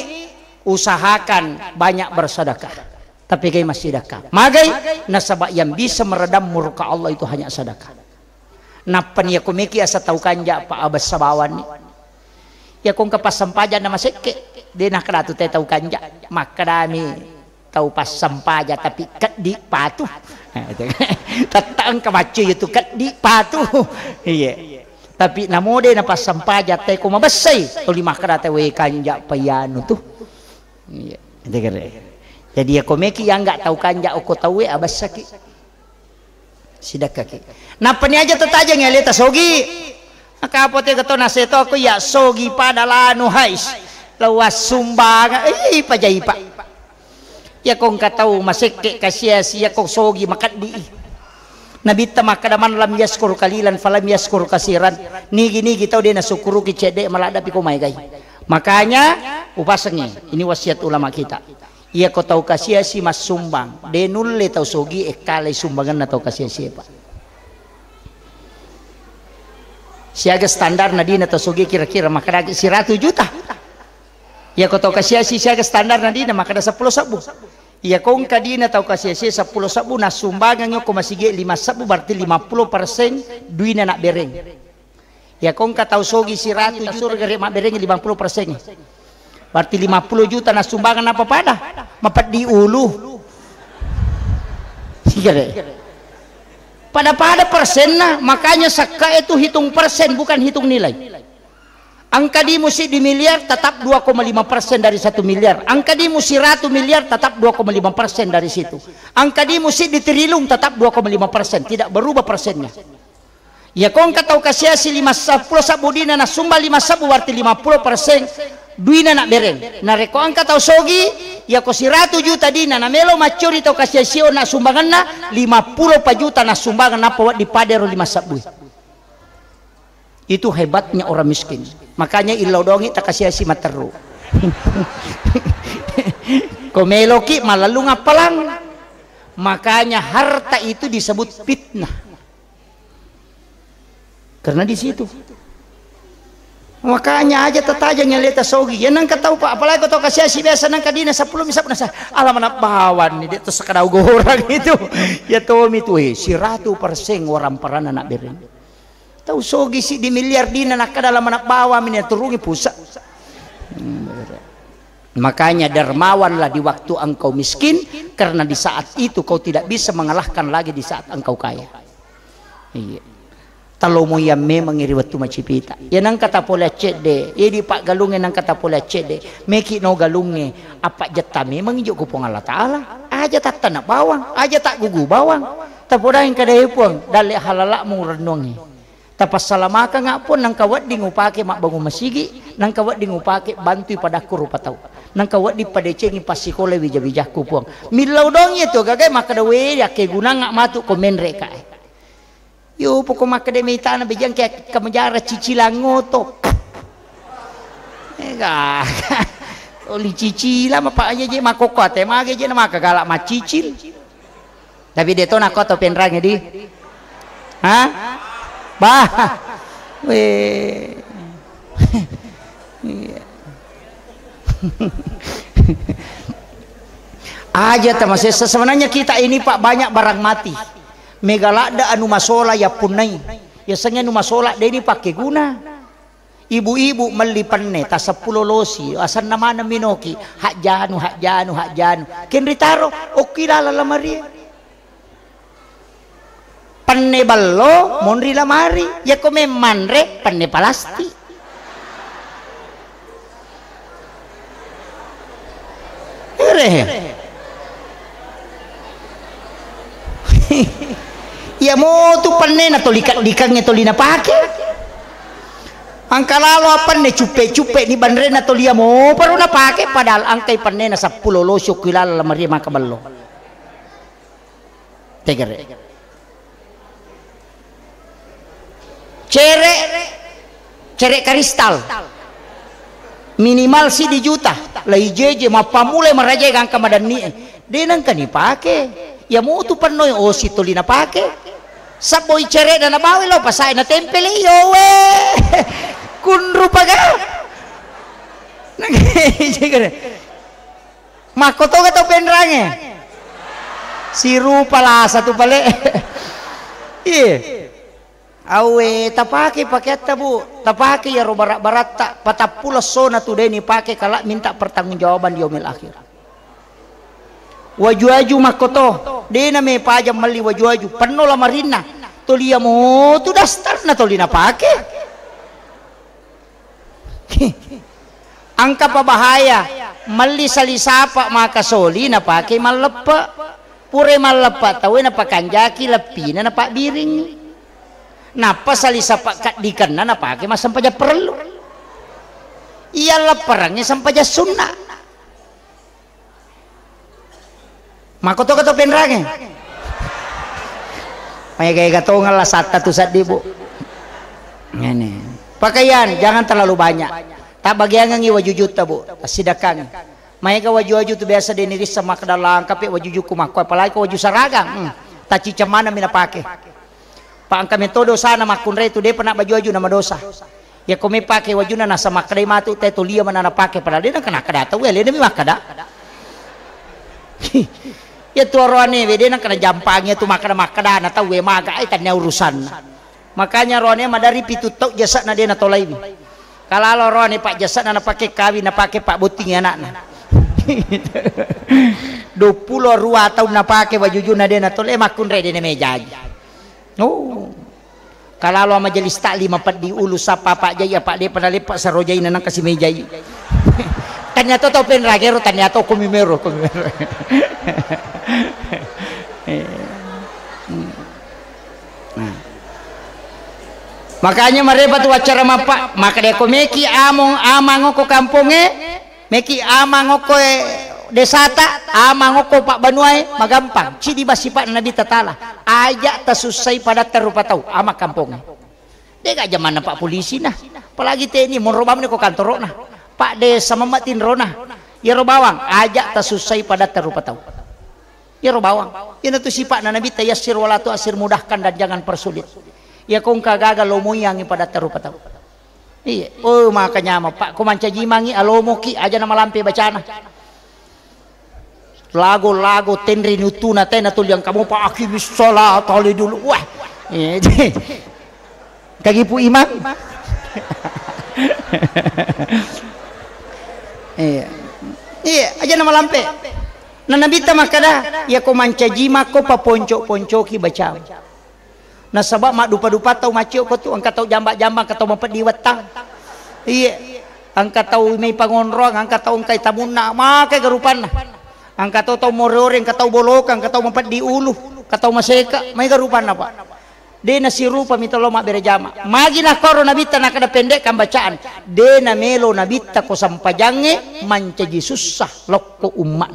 usahakan banyak bersedekah tapi gay masih sedekah. Magai nasabah yang bisa meredam murka Allah itu hanya sedekah. Napan ya kumiki asa tau kanja Pak abas Sabawan. Ya kung kapas sampaja nama seke nak ratu teh tau kanja. Makrami tau pas sampaja tapi kat di patuh. Tetang kebacu itu kat patuh. Iya. Tapi namu deh napas sampaja teh kuma besai. Tuh lima kerate we kanja payanu tuh. Iya. Itu kira jadi ya meki yang enggak tahu kanja oko tahu ya abas sakit sidak kaki Napa peni aja tetaja ngeliat sogi maka apa tiga tahu naseto aku ya sogi pada lanu hais lawas sumbang eh pajai pak ya enggak tahu masih ke kasia sia ya, sogi makat di Nabi tema kadaman lam yaskur kalilan falam yaskur kasiran nigi gini kita udah nasukuru kicedek maladapi komai gai makanya upasengi ini wasiat ulama kita ia kau tau kasih si mas sumbang. Denul le tau sogi ekalai eh, sumbangan na tau kasih eh, si pak. Siaga standar dina tau sogi kira-kira maka si ratu juta. Ia kau tau kasih si siaga standar dina maka ada sepuluh sabu. Ia kong kadina tau kasih si sepuluh sabu na sumbangan kau masih masih lima sabu berarti lima puluh persen duina nak bereng. Ya kong tau sogi si ratu juta surga mak bereng lima puluh persen berarti 50 juta nak sumbangan apa pada mapat diulu sikere pada pada persen nah makanya seka itu hitung persen bukan hitung nilai angka di musi di miliar tetap 2,5 persen dari satu miliar angka di musi ratu miliar tetap 2,5 persen dari situ angka di musi di trilung tetap 2,5 persen tidak berubah persennya ya kong katau asli lima sepuluh sabudina nah sumba lima sabu berarti 50 persen duina nak bereng na reko angka tau sogi ya ko si ratu juta dina na melo macuri tau kasih sio na sumbangan na lima puluh pa juta na sumbangan na pawat di padero lima sabu itu hebatnya orang miskin makanya ilau dongi tak kasih si materu ki malalu ngapalang makanya harta itu disebut fitnah karena di situ makanya aja tetaja ngelita sogi ya nang ketau pak apalagi kau kasih si biasa nang kadina sepuluh misap nasa alam anak bawan nih itu sekadau orang itu ya tuh itu eh si ratu persing orang peran anak beren tahu sogi si di miliar dina nak dalam anak bawan ini turungi pusat hmm, Makanya dermawanlah di waktu engkau miskin karena di saat itu kau tidak bisa mengalahkan lagi di saat engkau kaya. Iya talo mo ya memang iri wetu macipita. Yang nang kata pola cede ya di pak galunge nang kata pola cede meki no galunge apa jetta memang mangijo ko pongala taala aja tak tanak bawang aja tak gugu bawang tapi orang yang kada hepung dale halala mu renungi tapas salamaka ngapun nang kawat dingupake mak bangun masigi nang kawat dingupake bantu pada rupa tau nang kawat di padecengi pasikole wijah bijaku puang milau dong itu gagai maka dawe ya ke ngak matu komen reka eh. Yo pokok akademi tanah bejang kayak ke penjara cicilan ngotok. Ega. Oli lah mak aja je makoko ate mage je nama kegalak, mak cicil. Tapi dia tu nak kau penrang, di. Hah? Bah. Weh. aja teman sebenarnya kita ini pak banyak barang mati megalada anu masola ya punai biasanya anu masola dia pakai guna ibu-ibu meli penne tas sepuluh losi asan nama nama anu minoki hak janu hak janu hak janu kin taro oki la lamari penne ballo monri lamari ya come manre penne palasti Hehehe ya mau tu na to likang ni to lina pake kalalo apan ne cupe cupe ni na to lia mau baru na pake padahal angkai sa pulolo syo kilala maria maka bello tegere eh. cere cere kristal minimal si di juta lai jeje pamule meraja gang kamadan ni eh. denang kan ni pake ya mau tu panoy oh si tolina pake sa boy chere na nabawi lo pasay na temple yo we kunru pa ka makoto ka to penrang siru pala sa tu pala iya. yeah. Awe tapaki paket tabu tapaki ya barat barat tak patapulo so na today ni pake kala minta pertanggungjawaban di omil akhir wajuaju makoto dena me pajam mali wajuaju penuh la marina tolia mo tu dastar na tolina pake angka pabahaya mali salisapa maka soli na pake malepa pure malepa tau ya na pakanjaki lepina na pak biring napa salisapa kat dikena na pake masam paja perlu iyalah perangnya sampai sunnah Makoto kato penrange. Maya gaya gatongan lah satu tu satu dibu. Ini. Pakaian jangan terlalu banyak. Tak bagian ngi wajud juta bu. Sidakan. Maya gaya wajud tu biasa diniris sama kedalang tapi waju juku mako. Apalagi wajud saragang. Hmm. Tak cica mana mina pakai. Pak angka metode sana nama kunre tu dia pernah baju baju nama dosa. Ya kami pakai wajuna nasa makre tu teh tulia mana pakai padahal dia nak kena kedata. Well dia mak makada. Ya tua rohani wede nak kena jampangnya tu makan makan atau we maga itu eh, urusan. Makanya rohani dari pitu tok jasa na dia natolai. Kalau rohani pak jasa na pakai kawin nana pakai pak buting anak ya, na. Dua puluh ruah tahun na pakai baju juna dia natolai makun re dia meja. Oh. Kalau majelis pet di diulu sapa pak jaya pak dia pernah lepak serojai nak kasih mejai. Ternyata tau penragero ternyata kumimero kumimero. nah. makanya tuh acara mapa maka deko meki among amangoko kampungnya, meki amangoko amang amangoko eh, pak banuai magampang cidi Pak nabi tatalah, ajak tasusai pada terupa tahu ama kampungnya dia gak zaman pak polisi nah apalagi tni mau robam kok kantor nah pak desa mamatin rona Ya Yero bawang ajak tak susai pada terupa tahu. Yero bawang. Ini tuh sifat Nabi tayassir wala asir mudahkan dan jangan persulit. Ya kong gagal lo yang pada terupa tahu. Iya. Oh makanya mah Pak ko manca jimangi alomoki ah, aja nama lampi bacana. Lagu-lagu tenri nutuna tena tul yang kamu pak aki bisola tali dulu. Wah. Kagipu imam. iya. iya. Iya, aja nama lampe. Nah, Nabi tak maka dah. Ya, kau mancaji mak mako pa ponco-poncoki baca. Nah, sebab mak dupa-dupa tahu macam kau tu. Angkat tahu jambak-jambak, kau tau mampet wetang. Iya. Angkat tahu mei pangonrong, angkat tahu tau ngkai tamunak. Maka kerupan lah. Angkat tahu tau moreoreng, kau tau bolokang, kau tau mampet diuluh. Kau tau maseka, mei kerupan lah, Pak. dena sirupa mita loma berjama magina koro nabita ada pendek kan bacaan dena melo nabita ko sampajange mancaji susah lokko umat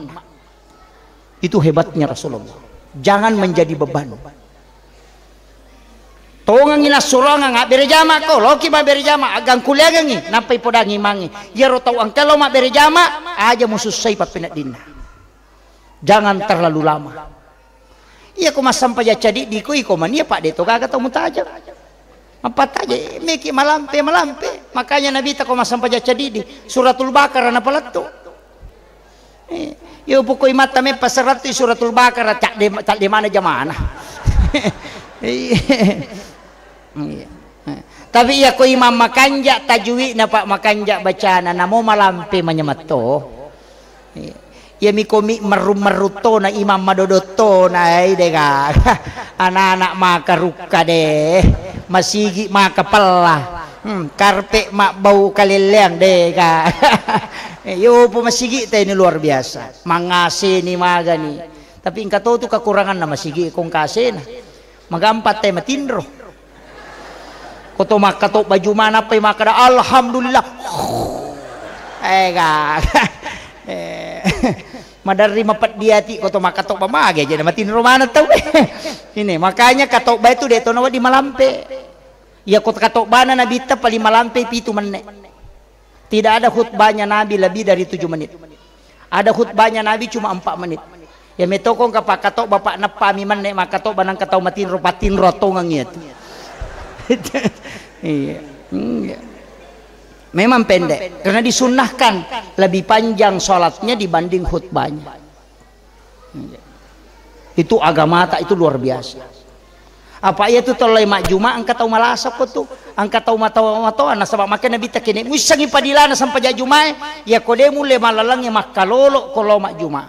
itu hebatnya Rasulullah jangan menjadi beban Tongang ina surangan ngak berjama ko loki ma berjama agang kuliagangi nampai podangi mangi ya ro tau ang kelo ma berjama aja mususai pat penak dina jangan terlalu lama Iya kau masam pajak jadi di koi kau mania pak deto kagak tahu mutajab. Empat aja, eh, meki malampe malampe. Makanya Nabi tak kau masam sampai jadi di suratul bakar apa tuh? Eh, yo pukul mata me pasarat di suratul bakar cak di tak di mana jamana. Eh, Tapi iya kau imam makanja tajui napa makanja bacana namo malampe menyemat Iya ya mi komi merumeruto na imam madodoto na ay dega. Anak-anak maka ruka deh. Masigi maka pella Hmm, karpe mak bau kalileng dega. Eh, yo po masigi teh ni luar biasa. mangase ni maga ni. Tapi engka to tu kekurangan na masigi kong kasi na. Magampat teh matindro. Koto makato baju mana pa makada. Alhamdulillah. Ega. eh, madarri mapat diati koto makatok pamage jadi matin romana tau ini makanya katok ba itu dia tonawa di malampe ya kau katok bana nabi ta paling malampe pitu menit tidak ada khutbahnya nabi lebih dari tujuh menit ada khutbahnya nabi cuma empat menit ya metokong kapa katok bapak nepami menit makatok banang katau matin ropatin rotongang itu iya, iya. Memang pendek karena disunnahkan lebih panjang sholatnya dibanding khutbahnya. Itu agama tak itu luar biasa. Apa ya tu tolai mak juma angkat tahu malasa ko tu angkat tahu mata mata anak sebab makan nabi takini musangi sampai ja ya kode mulai malalang ya makalolo kalau mak juma.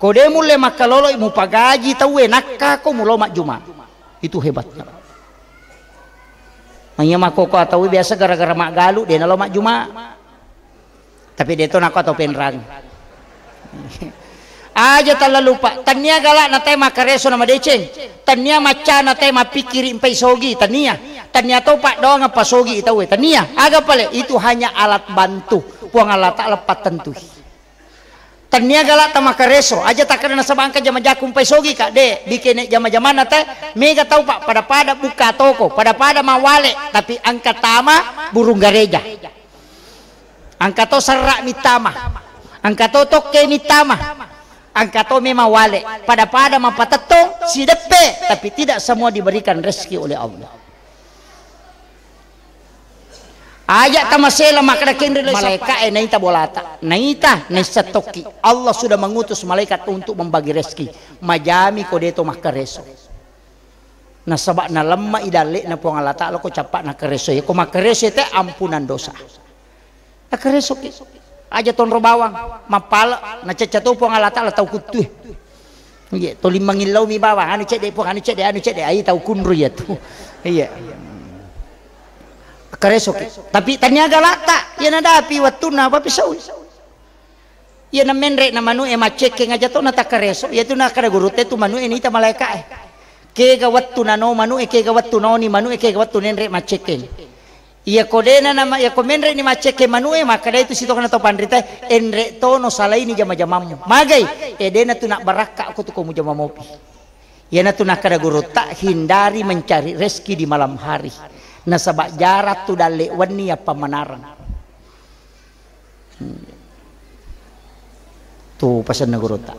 Kode maka makalolo ibu pagaji tahu enak kau mulai eh, mak Itu hebatnya. Hanya mak koko atau biasa gara-gara mak galu dia nalo mak juma. Tapi dia tuh nak atau penrang. Aja telah lupa. Tania galak na tema kareso nama deceng. Tania maca na tema pikirin impai sogi tania. Tania tau pak doang apa sogi tahu tania. Agak pale itu hanya alat bantu. Puang alat tak lepat tentu tania galak tama kareso aja tak karena sebangka jama jakum paisogi kak de bikin jama jamana teh mega tahu pak pada pada buka toko pada pada mawale tapi angka tama burung gereja, angka to serak mitama angka to toke mitama angka to memang wale pada pada mapatato si depe tapi tidak semua diberikan rezeki oleh Allah Ayat tamasela makadakin Malaikat eh naita bolata. Naita nesatoki. Allah sudah mengutus malaikat untuk membagi rezeki. Majami kodeto makareso. Nah sebab na lemma idalik na puang alata lo ko capak na kereso. Ya ko makareso ya, te ampunan dosa. Na kereso ki. Aja ton robawang. Mapal. na cecatu puang alata lo tau kutuh. Iya, to limangin lau mi bawang. Anu cek deh puang, anu cek deh, anu cek deh. Ayo tau kunru ya tu. Iya karesok tapi tanya galata ya na dapi watuna apa pisau ya na menre na manu ema eh, maceke ngaja to na kareso ya tu na kara gurute tu manu ini eh, ta malaika eh ke waktu na no manu e ke waktu no ni manu e ke gawattu nenre Iya kode na nama ia menre ni ke manu e makada itu situ kana to pandrita enre to no ini ni jama jamamu magai edena tu nak barakka aku tu komu jama mopi Yana tu nak kara guru tak hindari mencari rezeki di malam hari. Nasabak jarak tu dalik wani apa manaran hmm. tu pasal negara tak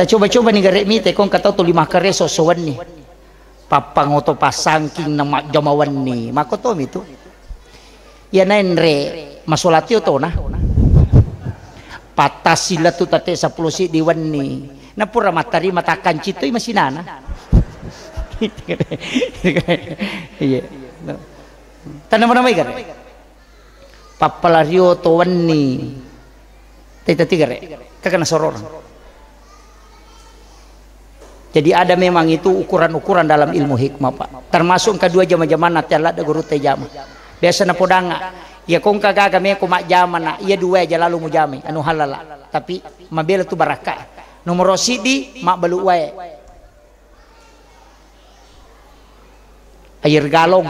tak coba-coba ni garek mi tekong kata tu lima kare sosowan ni papang oto pasangking nama jamawan ni mako tu mi tu ya nain re masolatio to nah sila tu tate sapulusi diwan ni nah na pura matari matakan citu masih nana తన మనమైగరే పప్పల రియోతోవన్నీ tiga tigare, kekena soror. Jadi ada memang itu ukuran-ukuran dalam ilmu hikmah pak. Termasuk kedua zaman-zaman Allah ada guru tejama, Biasa na podanga. Ya kong kagak kami aku mak jama na. Iya dua aja lalu mujami. Anu halala. Tapi mabel tu barakah. Nomor rosidi mak belu wae. air galong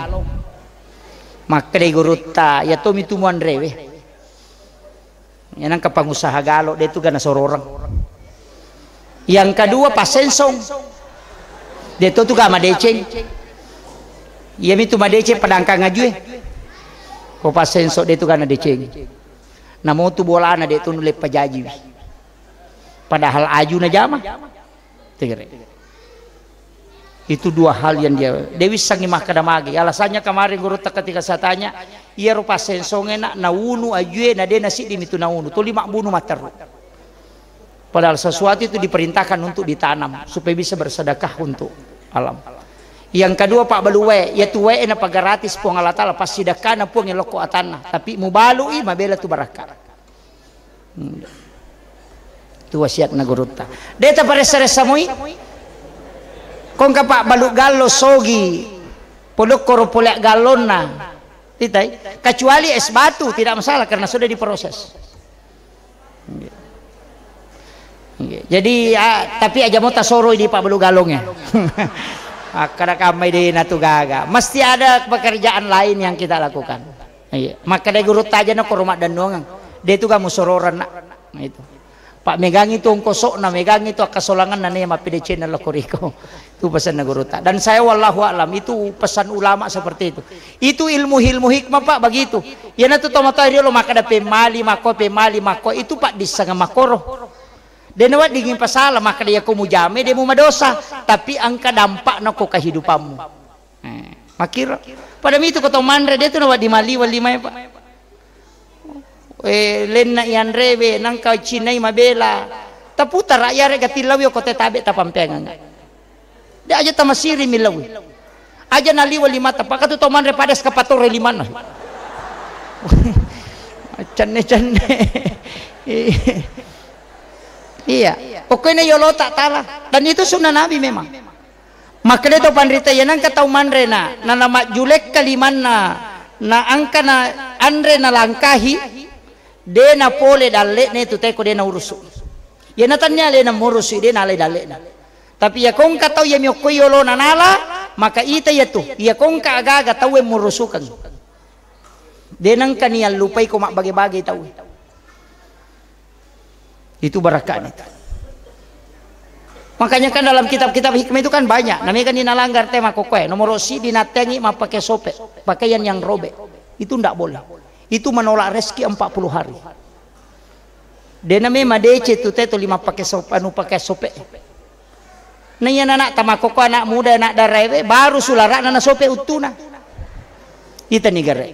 makre guruta ya to mitumuan rewe yan pengusaha kapangusaha dia itu gana sororang yang kedua pasensong dito tu gama deceng iya mitu madeceng padangka ngajue ko pasensok itu gana deceng namun tu bola na itu nulis pajaji padahal ayu na jama tigre itu dua hal yang dia Dewi sangi kada magi. Alasannya kemarin guru ketika saya tanya, ia rupa sensonge nak naunu ajue na dena si dimi tu naunu. Tu lima bunuh materu. Padahal sesuatu itu diperintahkan untuk ditanam supaya bisa bersedekah untuk alam. Yang kedua Pak Baluwe, yaitu we ya na pagaratis puang alat ala pas na puang loko atana. Tapi mubalu i mabela tu barakah. Hmm. Tu wasiat na guru tak Deta tak pada seresamui kong kapak baluk galo sogi podok koro polek galona titai kecuali es batu tidak masalah karena sudah diproses jadi tapi aja mau tasoroi di pak baluk galongnya karena kami di natu gaga. Mesti ada pekerjaan lain yang kita lakukan. Maka dari guru taja nak rumah dan nuangan. Dia itu kamu sororan nak. Nah, itu. Pak megang itu ongkosok na megang itu akasolangan nane yang mapi di channel koriko itu pesan tak dan saya wallahu alam itu pesan ulama seperti itu itu ilmu ilmu hikmah pak begitu ya nanti tomat dia lo makan ada pemali mako pemali mako itu pak disanga makoro dan nawa dingin pasal maka dia kamu jame dia mau madosa tapi angka dampak nako kehidupanmu eh, makir pada itu kau mandre dia tuh nawa di mali wali mai pak eh lena yang rebe nangka Cina tapi taputar rakyat gatilawi kau tetabe tapampengan dia ya, aja tamasiri milawi aja naliwa lima tapak tu toman pada kapatore lima na ah, Cane cane. iya pokoknya yolo ya tak tala dan itu sunnah nabi memang makanya pandrita panrita yanang katau manre na na nama julek kaliman na na angka na andre na langkahi de na pole dalik ne tu teko dia na urusu yana tanya le na murusu dia na le dalle na tapi ya kong tau ya miok nanala maka ita ya tu ya kong agaga tau yang murusukan denang yang lupai ko bagi-bagi tau itu barakan itu makanya kan dalam kitab-kitab hikmah itu kan banyak namanya kan dinalanggar tema kokoe nomor si dinatengi ma pakai sope pakaian yang robek itu ndak boleh itu menolak rezeki 40 hari dia namanya madece tu teto lima pakai anu sope anu pakai sope nanya anak tamak koko anak muda anak darewe baru sularak nana sope utuna itu negara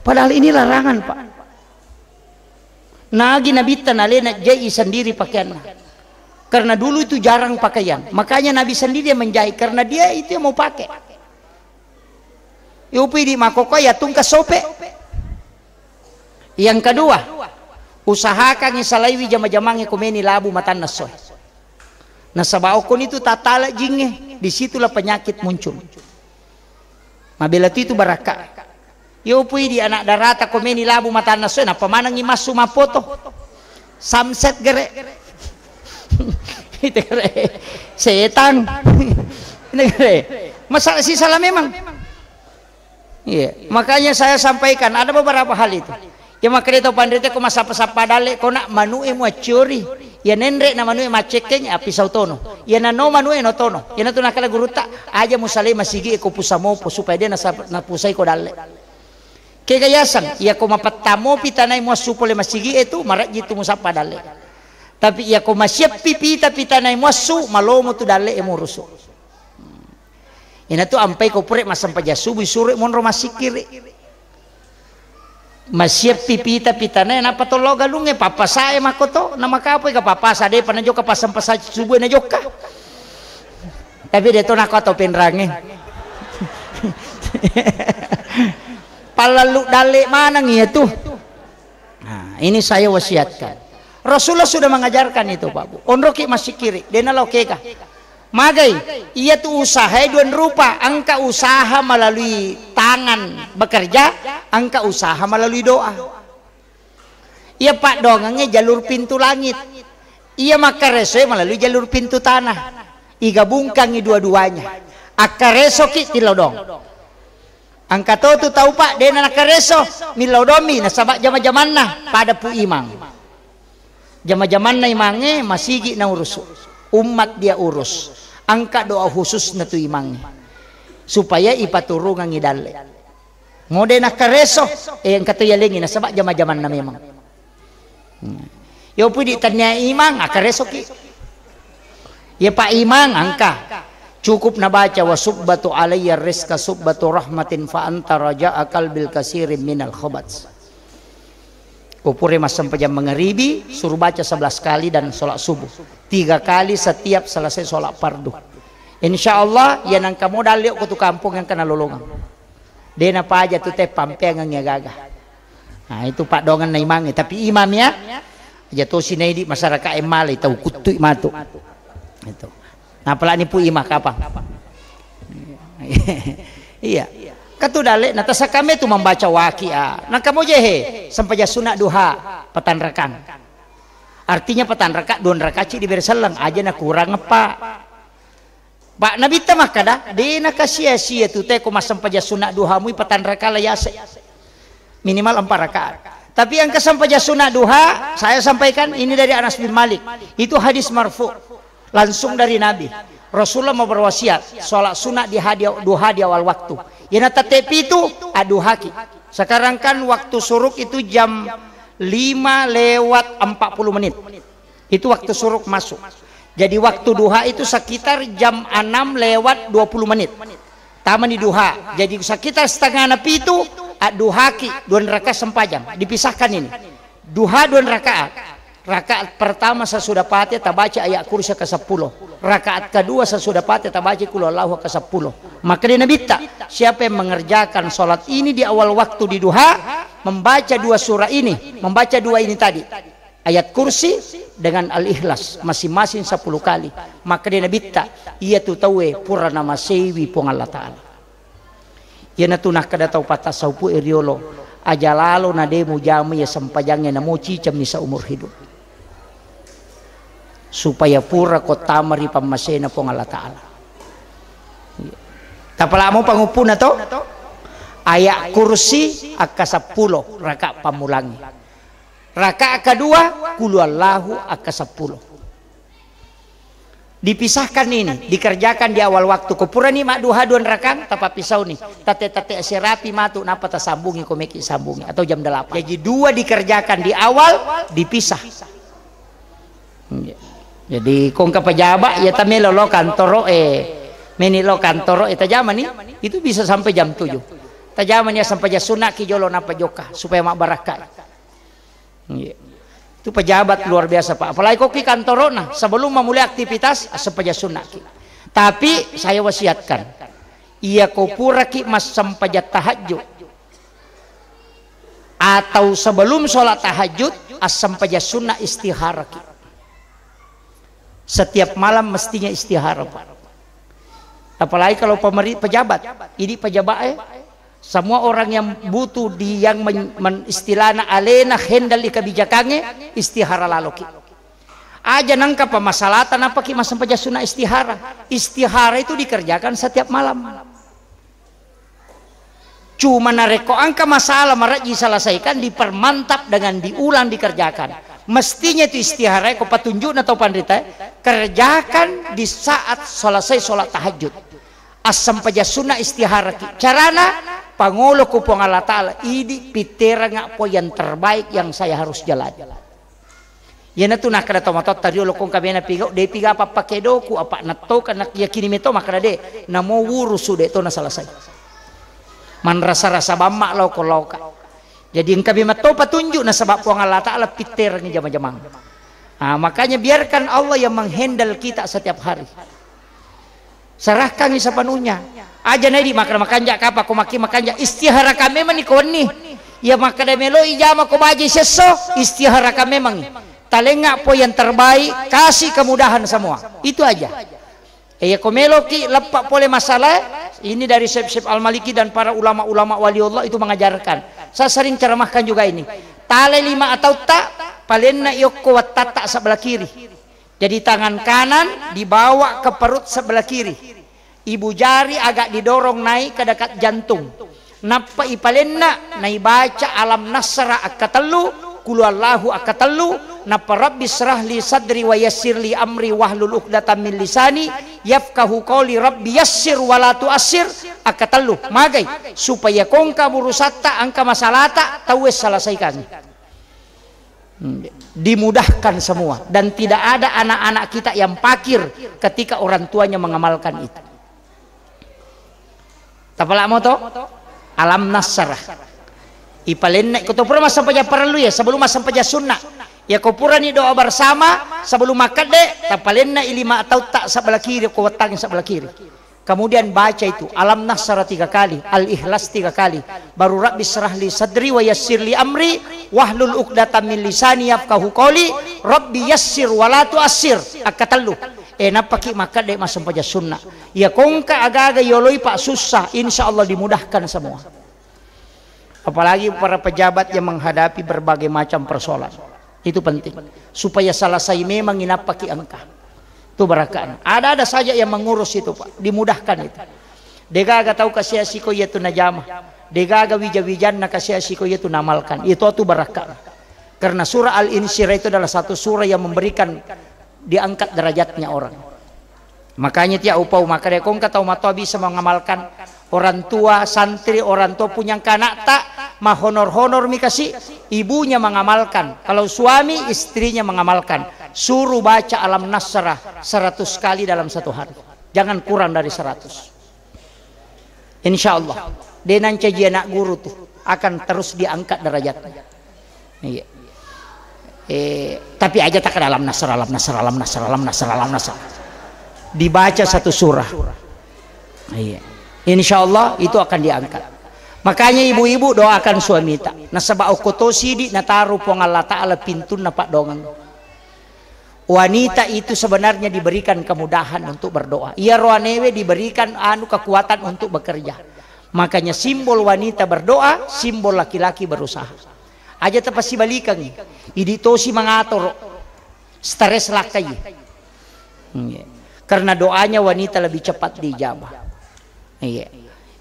padahal ini larangan pak nagi nabi Tanale nak jai sendiri pakaian karena dulu itu jarang pakaian makanya nabi sendiri yang menjahit karena dia itu yang mau pakai yupi ya di makoko ya tungkas sope yang kedua usahakan isalaiwi jama-jamangi kumeni labu matan nasoh Nah okun itu tatala jingnya. Disitulah penyakit muncul. Mabela itu baraka. Yo pui di anak darata komeni labu mata nasu. mana ngi masu ma foto. Samset gere. Itu gere. Setan. Ini gere. Masalah sih salah memang. Iya. Makanya saya sampaikan ada beberapa hal itu. Ya makanya itu pandai itu masa pesapa dale. Kau nak manu emu curi. Ya nenre ya na manue machekenya sautono tono na no manue no tono ya na tu kala guruta aja musale masigi ko pusamo supaya dia nasa pusai ko dalle kekayasan ia ko pita pitanai mo supole masigi itu e marak jitu musapa dalle tapi ia ko masyap pita tapi mo su malomo tu dalle Ia e Ina tu ampai ko purek masam pajasu subuh monro masikiri. Masih Masyep pipita pitana na patolo galunge saya makoto na makapoy ka sa, de panajo ka pasampasa subuh na joka. Tapi dia tuh nakoto pinrangi. Palalu dalik mana nih itu? Nah, ini saya wasiatkan. Rasulullah sudah mengajarkan itu, Pak Bu. Onroki masih kiri, dena lokeka. Magai, ia tu usaha dua rupa. Angka usaha melalui tangan bekerja, angka usaha melalui doa. Ia pak dongangnya jalur pintu langit. Ia makar resoe melalui jalur pintu tanah. Iga bungkangi dua-duanya. Aka reso tilodong. Angka tau tu tahu pak, dia nak reso milodomi nasabak jama-jaman nah pada pu imang. Jama-jaman na imangnya masih gik na urus umat dia urus angka doa khusus natu imang supaya ipaturo nga ngidali ngode nak kareso eh ang katuyalingi na sabak jama-jaman na memang yo pwede tanya imang akareso ah, ki ya pak imang angka cukup na baca wa subbatu alayya rizqa subbatu rahmatin fa anta akal bil kasirin minal khobats Kupuri mas sampai jam mengeribi, suruh baca sebelas kali dan sholat subuh. Tiga kali setiap selesai sholat parduh. Insya Allah, yang nang kamu dalik ke kutu kampung yang kena lolongan. Dia napa aja tu teh pampiang yang gagah. Nah itu Pak Dongan naimangi imangi. Tapi ya. aja ya tu sini di masyarakat emali tahu kutu matu. Itu. Nah ini pu imah apa? iya. iya. Katu dalek nata sakame tu membaca wakia. Ah. nang kamu jehe sampai sunat duha petan rekan. Artinya petan reka don rekaci diberi selang aja ah, nak kurang apa. Pak Nabi temah kada di nak sia-sia tu teh masam sampai sunat duha mui petan reka layase. Minimal empat rakaat. Tapi yang sampai sunat duha saya sampaikan ini dari Anas bin Malik. Itu hadis marfu langsung dari Nabi. Rasulullah mau berwasiat sholat sunat di hadiah duha di awal waktu. Yang nah, tetapi itu aduh haki. Sekarang kan waktu suruk itu jam 5 lewat 40 menit. Itu waktu suruk masuk. Jadi waktu duha itu sekitar jam 6 lewat 20 menit. Taman di duha. Jadi sekitar setengah napi itu aduh haki dua neraka sempajam. Dipisahkan ini. Duha dua rakaat Rakaat pertama sesudah pati tak baca ayat kursi ke-10. Rakaat kedua sesudah pati tak baca kul ke-10. Maka dia Nabi tak, siapa yang mengerjakan sholat ini di awal waktu di duha, membaca dua surah ini, membaca dua ini tadi. Ayat kursi dengan al-ikhlas masing-masing sepuluh kali. Maka dia Nabi tak, ia tu tahu eh, purana nama pung Allah Ta'ala. Ia natunah kada tau patah saupu iriolo. Aja lalu nademu jamu ya sempajangnya cicam nisa umur hidup supaya pura kota mari pamasena pong Allah Ta'ala tapalamo pangupuna to ayak kursi aka sepuluh raka pamulangi raka kedua kulualahu Allahu aka sepuluh dipisahkan ini dikerjakan di awal waktu kupura ni mak duha duan rakang tapa pisau nih tate tate serapi matu napa tasambungi komeki sambungi atau jam delapan jadi dua dikerjakan di awal dipisah hmm, ya jadi kong ke pejabat ya tapi lo kantoro eh meni lo kantoro eh tajaman nih itu bisa sampai jam tujuh. Tajamannya sampai jam sunak kijolo napa joka supaya mak barakat iya. itu pejabat luar biasa pak apalagi kantor kantor, nah sebelum memulai aktivitas sampai jam sunak tapi saya wasiatkan ia pura ki mas sampai jam tahajud atau sebelum sholat tahajud asam paja sunnah istiharaki setiap malam mestinya istihara, Apalagi kalau pemerintah pejabat, ini pejabat eh, semua orang yang butuh di yang men, men alena hendal di kebijakannya istihara laloki. Aja nangka masalah? Tanpa kita masam sunnah istihara. Istihara itu dikerjakan setiap malam. Cuma nareko angka masalah maraji diselesaikan dipermantap dengan diulang dikerjakan. Mestinya itu istiharai kau petunjuk atau pandita kerjakan di saat selesai sholat tahajud. Asam paja sunnah istihara carana pangolo kupong Allah Ta'ala ini pitera po yang terbaik yang saya harus jalan. ya itu nak kada tomato tadi lo kong kabena piga de piga apa pakai doku apa nato kana yakini meto makada de namo wuru sude itu na selesai man rasa-rasa bamak lau kalau lauka jadi engkau bima tau petunjuk na sebab puang Allah Ta'ala pitir ni jamang jaman nah, makanya biarkan Allah yang menghandle kita setiap hari serahkan ni sepenuhnya aja nadi makan makan jak apa ko maki makan jak istihara kami mani ko ya makan melo ijama ko baji seso istihara kami mangi talengak po yang terbaik kasih kemudahan semua itu aja Iya eh, komelo ki lepak pole masalah ini dari Syekh Al-Maliki dan para ulama-ulama wali Allah itu mengajarkan. Saya sering ceramahkan juga ini. Tale lima atau tak, palenna yoko iya tata sebelah kiri. Jadi tangan kanan dibawa ke perut sebelah kiri. Ibu jari agak didorong naik ke dekat jantung. Napa ipalenna naik baca alam nasra akatelu, kulallahu akatelu, Napa rabbi syrahli sadri wa yassirli amri wahlul uqdatam min lisani yafkahu qawli rabbi yassir wa la tuassir akatallu magai supaya kongka burusatta angka masalata tawes selesaikan. Hmm, dimudahkan semua dan tidak ada anak-anak kita yang pakir ketika orang tuanya mengamalkan itu. tapalak moto alam nasarah. Ipalen naik masa perma sampai perlu ya sebelum sampai sunnah ya kupurani doa bersama sebelum makan deh tapalenna ilima atau tak sebelah kiri ku sebelah kiri kemudian baca itu alam nasara tiga kali al ikhlas tiga kali baru rabbi serahli sadri wa yassirli amri wahlul uqdatam min lisani yafqahu qawli rabbi yassir wa la tuassir akatallu eh napaki dek masam paja sunnah ya kongka agak-agak yoloi pak susah insya Allah dimudahkan semua apalagi para pejabat yang menghadapi berbagai macam persoalan itu penting. Supaya salah saya memang nginap pakai angka Itu barakaan. Ada-ada saja yang mengurus itu Pak. Dimudahkan itu. dia agak tahu kasih asiko yaitu najamah Dega agak wija-wijan na kasih asiko yaitu namalkan. Itu tu barakaan. Karena surah Al-Insyirah itu adalah satu surah yang memberikan diangkat derajatnya orang. Makanya tiap upau maka dia kongka tahu matobi bisa mengamalkan orang tua santri orang tua punya kanak tak mah honor-honor mikasi ibunya mengamalkan kalau suami istrinya mengamalkan suruh baca alam nasrah seratus kali dalam satu hari jangan kurang dari seratus insya Allah denan caji anak guru tuh akan terus diangkat derajatnya iya eh, tapi aja tak ada alam nasr alam nasr alam nasr alam nasr alam nasr dibaca satu surah iya Insya Allah itu akan diangkat. Makanya ibu-ibu doakan suami tak. Nasabah okotosi di nataru pongalata ta'ala pintu napak dongeng. Wanita itu sebenarnya diberikan kemudahan untuk berdoa. Ia rohanewe diberikan anu kekuatan untuk bekerja. Makanya simbol wanita berdoa, simbol laki-laki berusaha. Aja tepasi balikan. Idi tosi mengatur stres lakai. Hmm, ya. Karena doanya wanita lebih cepat dijabah. Iya.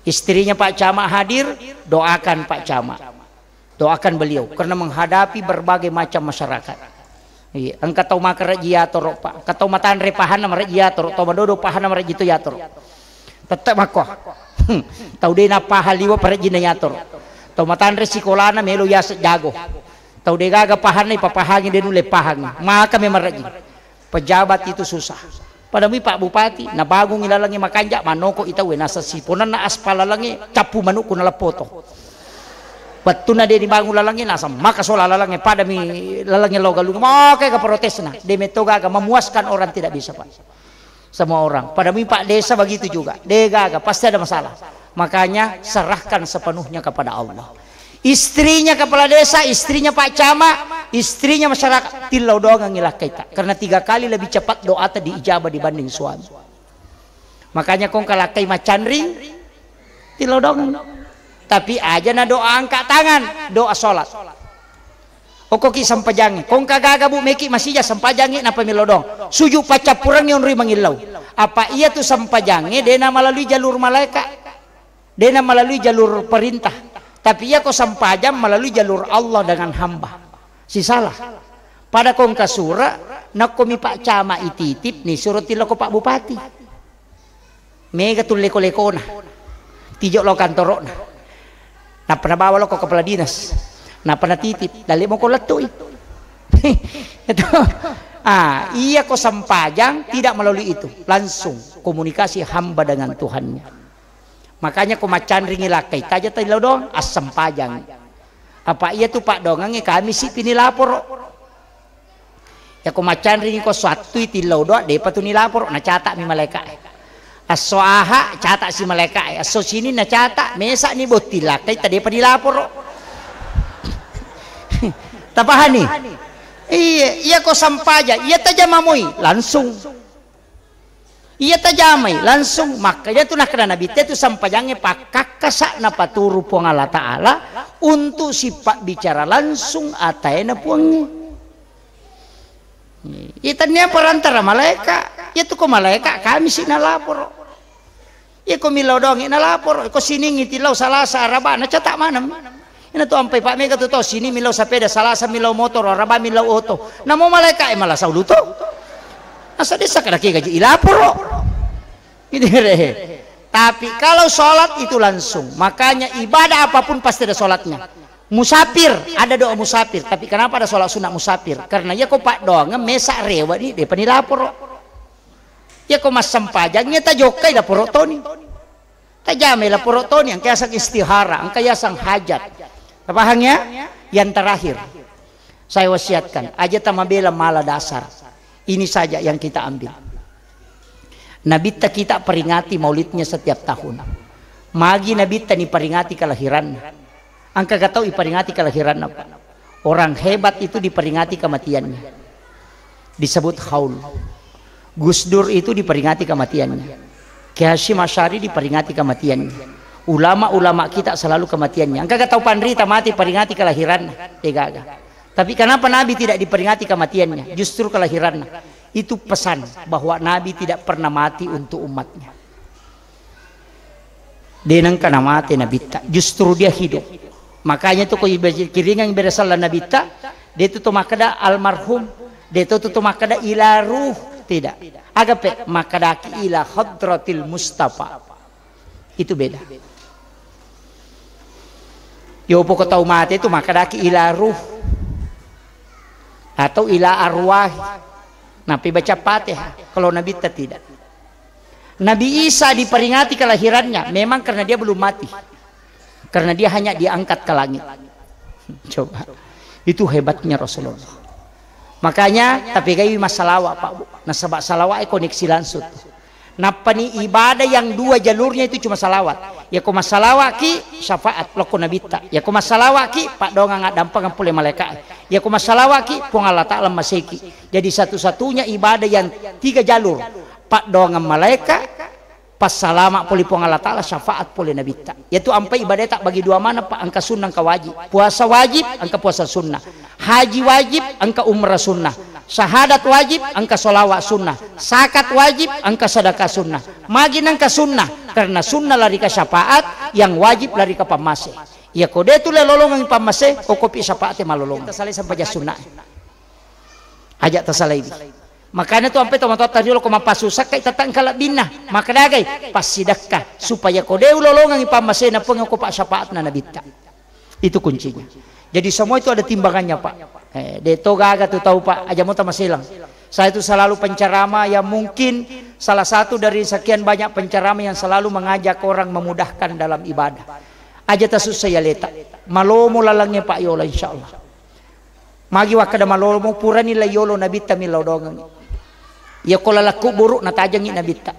Istrinya Pak Camak hadir, doakan Pak Camak. Doakan beliau karena menghadapi berbagai macam masyarakat. Iya, engka tahu makar jiator Pak. Engkau tahu matan repahan nama jiator, tahu dodo pahan nama jitu yator. Tetap makoh. Hmm. Tahu deh napa haliwa para jinayator. Tahu matan resiko lana melo yas jago. Tahu de gaga pahan nih papahangin deh nule pahang. Maka memang Pejabat itu susah pada mi Pak Bupati na bagong ilalangi makanjak manoko we nasa siponan na aspal lalangi capu manuko na lapoto Batu na di bangun lalangi nasa makasola lalangi mi lalangi loga mau kayak ke protes na demetoga agak memuaskan orang tidak bisa pak semua orang mi pak desa begitu juga dega agak pasti ada masalah makanya serahkan sepenuhnya kepada Allah istrinya kepala desa, istrinya Pak Cama, istrinya masyarakat. Tilau doa ngilah kita. Karena tiga kali lebih cepat doa tadi ijabah dibanding suami. Makanya kong kalau kai ring. tilau doa Tapi aja na doa angkat tangan, doa sholat. Okoki sempajangi. Kong kagaga bu meki masih ja sampajangi na pemilodong. Suju pacapurang yang ri Apa iya tu sempajangi? dena melalui jalur malaikat. Dena melalui jalur perintah tapi ia kau sampajam melalui jalur Allah dengan hamba. si salah. Pada kong kasura, nak kami pak cama ititip nih tila kau pak bupati. Mega tu leko lekona. Tijok lo na Nah pernah bawa lo ke kepala dinas. Nah pernah titip. Dali mau kau letui. itu ah iya kau sampajang tidak melalui itu langsung komunikasi hamba dengan Tuhannya Makanya macan ringi lakai tajat tadi lo dong asam pajang. Apa iya tu Pak Dongang kami sih tini lapor. Ya macan ringi ko suatu itu lo dong deh patu ni lapor na catak mi malaikat. Asoaha catak si malaikat. Aso sini na catak mesak ni botil lakai tadi di lapor. Tapahani. Iya, iya ko sampaja, iya tajamamui langsung. Iya tajamai langsung makanya tuh nak kena nabi teh jangan pakak kasak napa turu puang Allah Taala untuk sifat bicara langsung atau ataena puangnya. Itanya iya perantara malaikat, itu iya kok malaikat kami sih lapor. Iya ko milau dong iya lapor. Ko sini lau salah sarabana cetak mana? Ini tu sampai Pak Mega tu tahu sini milau sepeda salah milau motor, araba milau auto. Namo malaikat eh, malah saulu Asa desa kada kaya gaji ilapur Ini gitu, rehe. Tapi kalau sholat itu langsung, makanya ibadah apapun pasti ada sholatnya. Musafir ada doa musafir, tapi kenapa ada sholat sunat musafir? Karena ya kok pak doang mesak rewa nih, dia lapor. Ya kok mas sempajangnya tak jokai lah Toni. Tak jamai lah porotoni, yang kiasan istihara, yang kiasan hajat. Apa hanya? Yang terakhir, saya wasiatkan, aja tamabela mala dasar. Ini saja yang kita ambil. Nabi kita peringati maulidnya setiap tahun. Magi Nabi ni peringati kelahiran. Angka kau tahu diperingati kelahiran apa. Orang hebat itu diperingati kematiannya. Disebut haul. Gus Dur itu diperingati kematiannya. Kiai Hashim Asyari diperingati kematiannya. Ulama-ulama kita selalu kematiannya. Angka kau tahu pandri mati peringati kelahiran. Tiga agak. Tapi kenapa Nabi tidak diperingati kematiannya? Justru kelahirannya. Itu pesan bahwa Nabi tidak pernah mati untuk umatnya. Dia kena mati Nabi tak. Justru dia hidup. Makanya itu kau yang dari Nabi tak. Dia itu makada almarhum. Dia itu makada ila ilaruh. Tidak. Agape makada ila hadratil mustafa. Itu beda. Yopo pokok tahu mati itu makda ki ruh atau ila arwah Nabi baca patih kalau Nabi tidak Nabi Isa diperingati kelahirannya memang karena dia belum mati karena dia hanya diangkat ke langit coba itu hebatnya Rasulullah makanya tapi kayak masalah Pak nasabah salawat eh, koneksi langsung napani ibadah yang dua jalurnya itu cuma salawat ya ko masalawat ki syafaat loko nabita ya ko masalawat ki pak dong nggak dampang pulih malaikat ya ko masalawat ki pungala masiki jadi satu-satunya ibadah yang tiga jalur pak dong malaikat pas poli pulih syafaat ta'ala syafaat pulih nabita yaitu ampai ibadah tak bagi dua mana pak angka sunnah angka wajib puasa wajib angka puasa sunnah haji wajib angka umrah sunnah syahadat wajib angka solawat sunnah sakat wajib angka sedekah sunnah magin angka sunnah karena sunnah lari ke syafaat yang wajib lari ke pamase ya kode itu lelolong yang pamase okopi syafaat malolong salih sampai sunnah ajak tersalah ini. makanya tuh sampai teman-teman tadi lo koma pasusak kayak tatang kalak bina makanya gay pasidakah supaya kode lolong yang pamase na pengakopak syafaat na nabita itu kuncinya jadi semua itu ada timbangannya pak Eh, de toga aga tu tahu pak aja ajamuta silang. Saya itu selalu pencerama yang mungkin salah satu dari sekian banyak pencerama yang selalu mengajak orang memudahkan dalam ibadah. Aja tasus saya letak. Malomo lalangnya pak yola insyaallah. Magi wakada malomo purani la yolo tami milaudongan. Ya kalau laku buruk nabi nabita.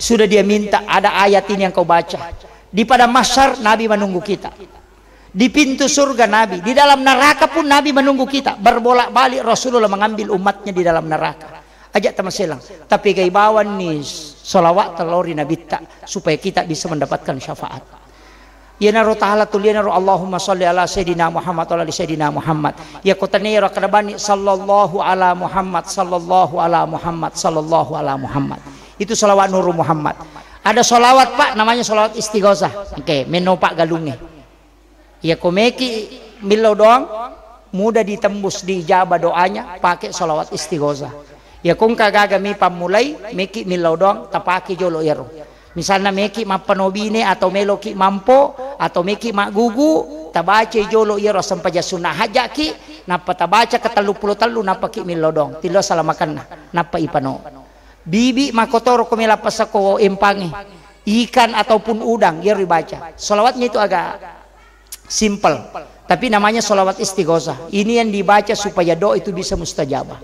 Sudah dia minta ada ayat ini yang kau baca. Di pada masyar Nabi menunggu kita. Di pintu surga Nabi, di dalam neraka pun Nabi menunggu kita. Berbolak-balik Rasulullah mengambil umatnya di dalam neraka. Ajak teman silang. Tapi gaibawan nih solawat telori Nabi tak supaya kita bisa mendapatkan syafaat. Ya naro ta'ala ya naro Allahumma salli ala Sayyidina Muhammad ala Sayyidina Muhammad. Ya kutani ya rakadabani sallallahu ala Muhammad sallallahu ala Muhammad sallallahu ala Muhammad. Itu salawat Nurul Muhammad. Ada solawat pak namanya solawat istighosah. Oke, okay, pak galunge. Ya komeki milo doang mudah ditembus di diijabah doanya pakai solawat istighosa. Ya kung kagaga mi pamulai meki milau doang tapaki jolo iru. Misalnya meki mapanobine atau meloki mampu atau meki mak gugu tabaca jolo iru sempaja sunnah hajaki napa tabaca ke telu puluh telu napa ki milau doang tilo salamakan nah, napa ipano. Bibi makotor kumila pasako empangi ikan ataupun udang ya ribaca Salawatnya itu agak Simple. Tapi namanya solawat istighosah. Ini yang dibaca supaya doa itu bisa mustajabah.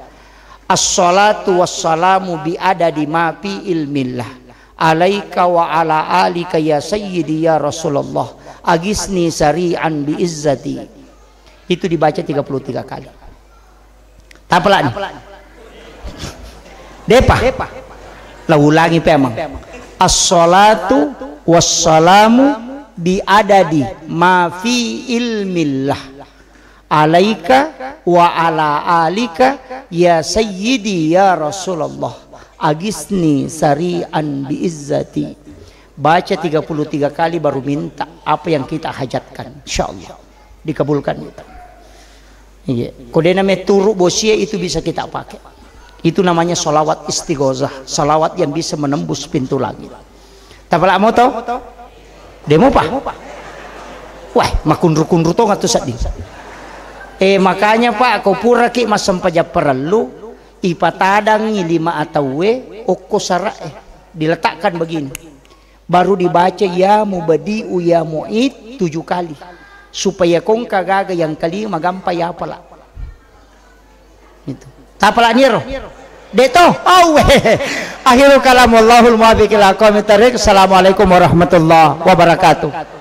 As-salatu wassalamu biada di ma ilmillah. Alaika wa ala alika ya sayyidi ya Rasulullah. Agisni sari'an bi izzati. Itu dibaca 33 kali. Tapelan. Depa. Depa. Lah ulangi pe emang. As-salatu wassalamu diadadi ma fi ilmillah alaika wa ala alika ya sayyidi ya rasulullah agisni sari'an biizzati baca 33 kali baru minta apa yang kita hajatkan insyaallah dikabulkan kita iya kode meturu bosia itu bisa kita pakai itu namanya solawat istighozah solawat yang bisa menembus pintu langit tak mau tahu demo pak wah rukun kunru to ngatu sadi eh makanya pak kau pura ki mas sempaja perlu ipa tadangi lima atau we oko sarak eh. diletakkan begini baru dibaca ya mubadi ya muid tujuh kali supaya kong kagaga yang kali magampai ya apa lah itu tapala niro بیتا ہوں ہاں السلام علیکم ورحمۃ اللہ وبرکاتہ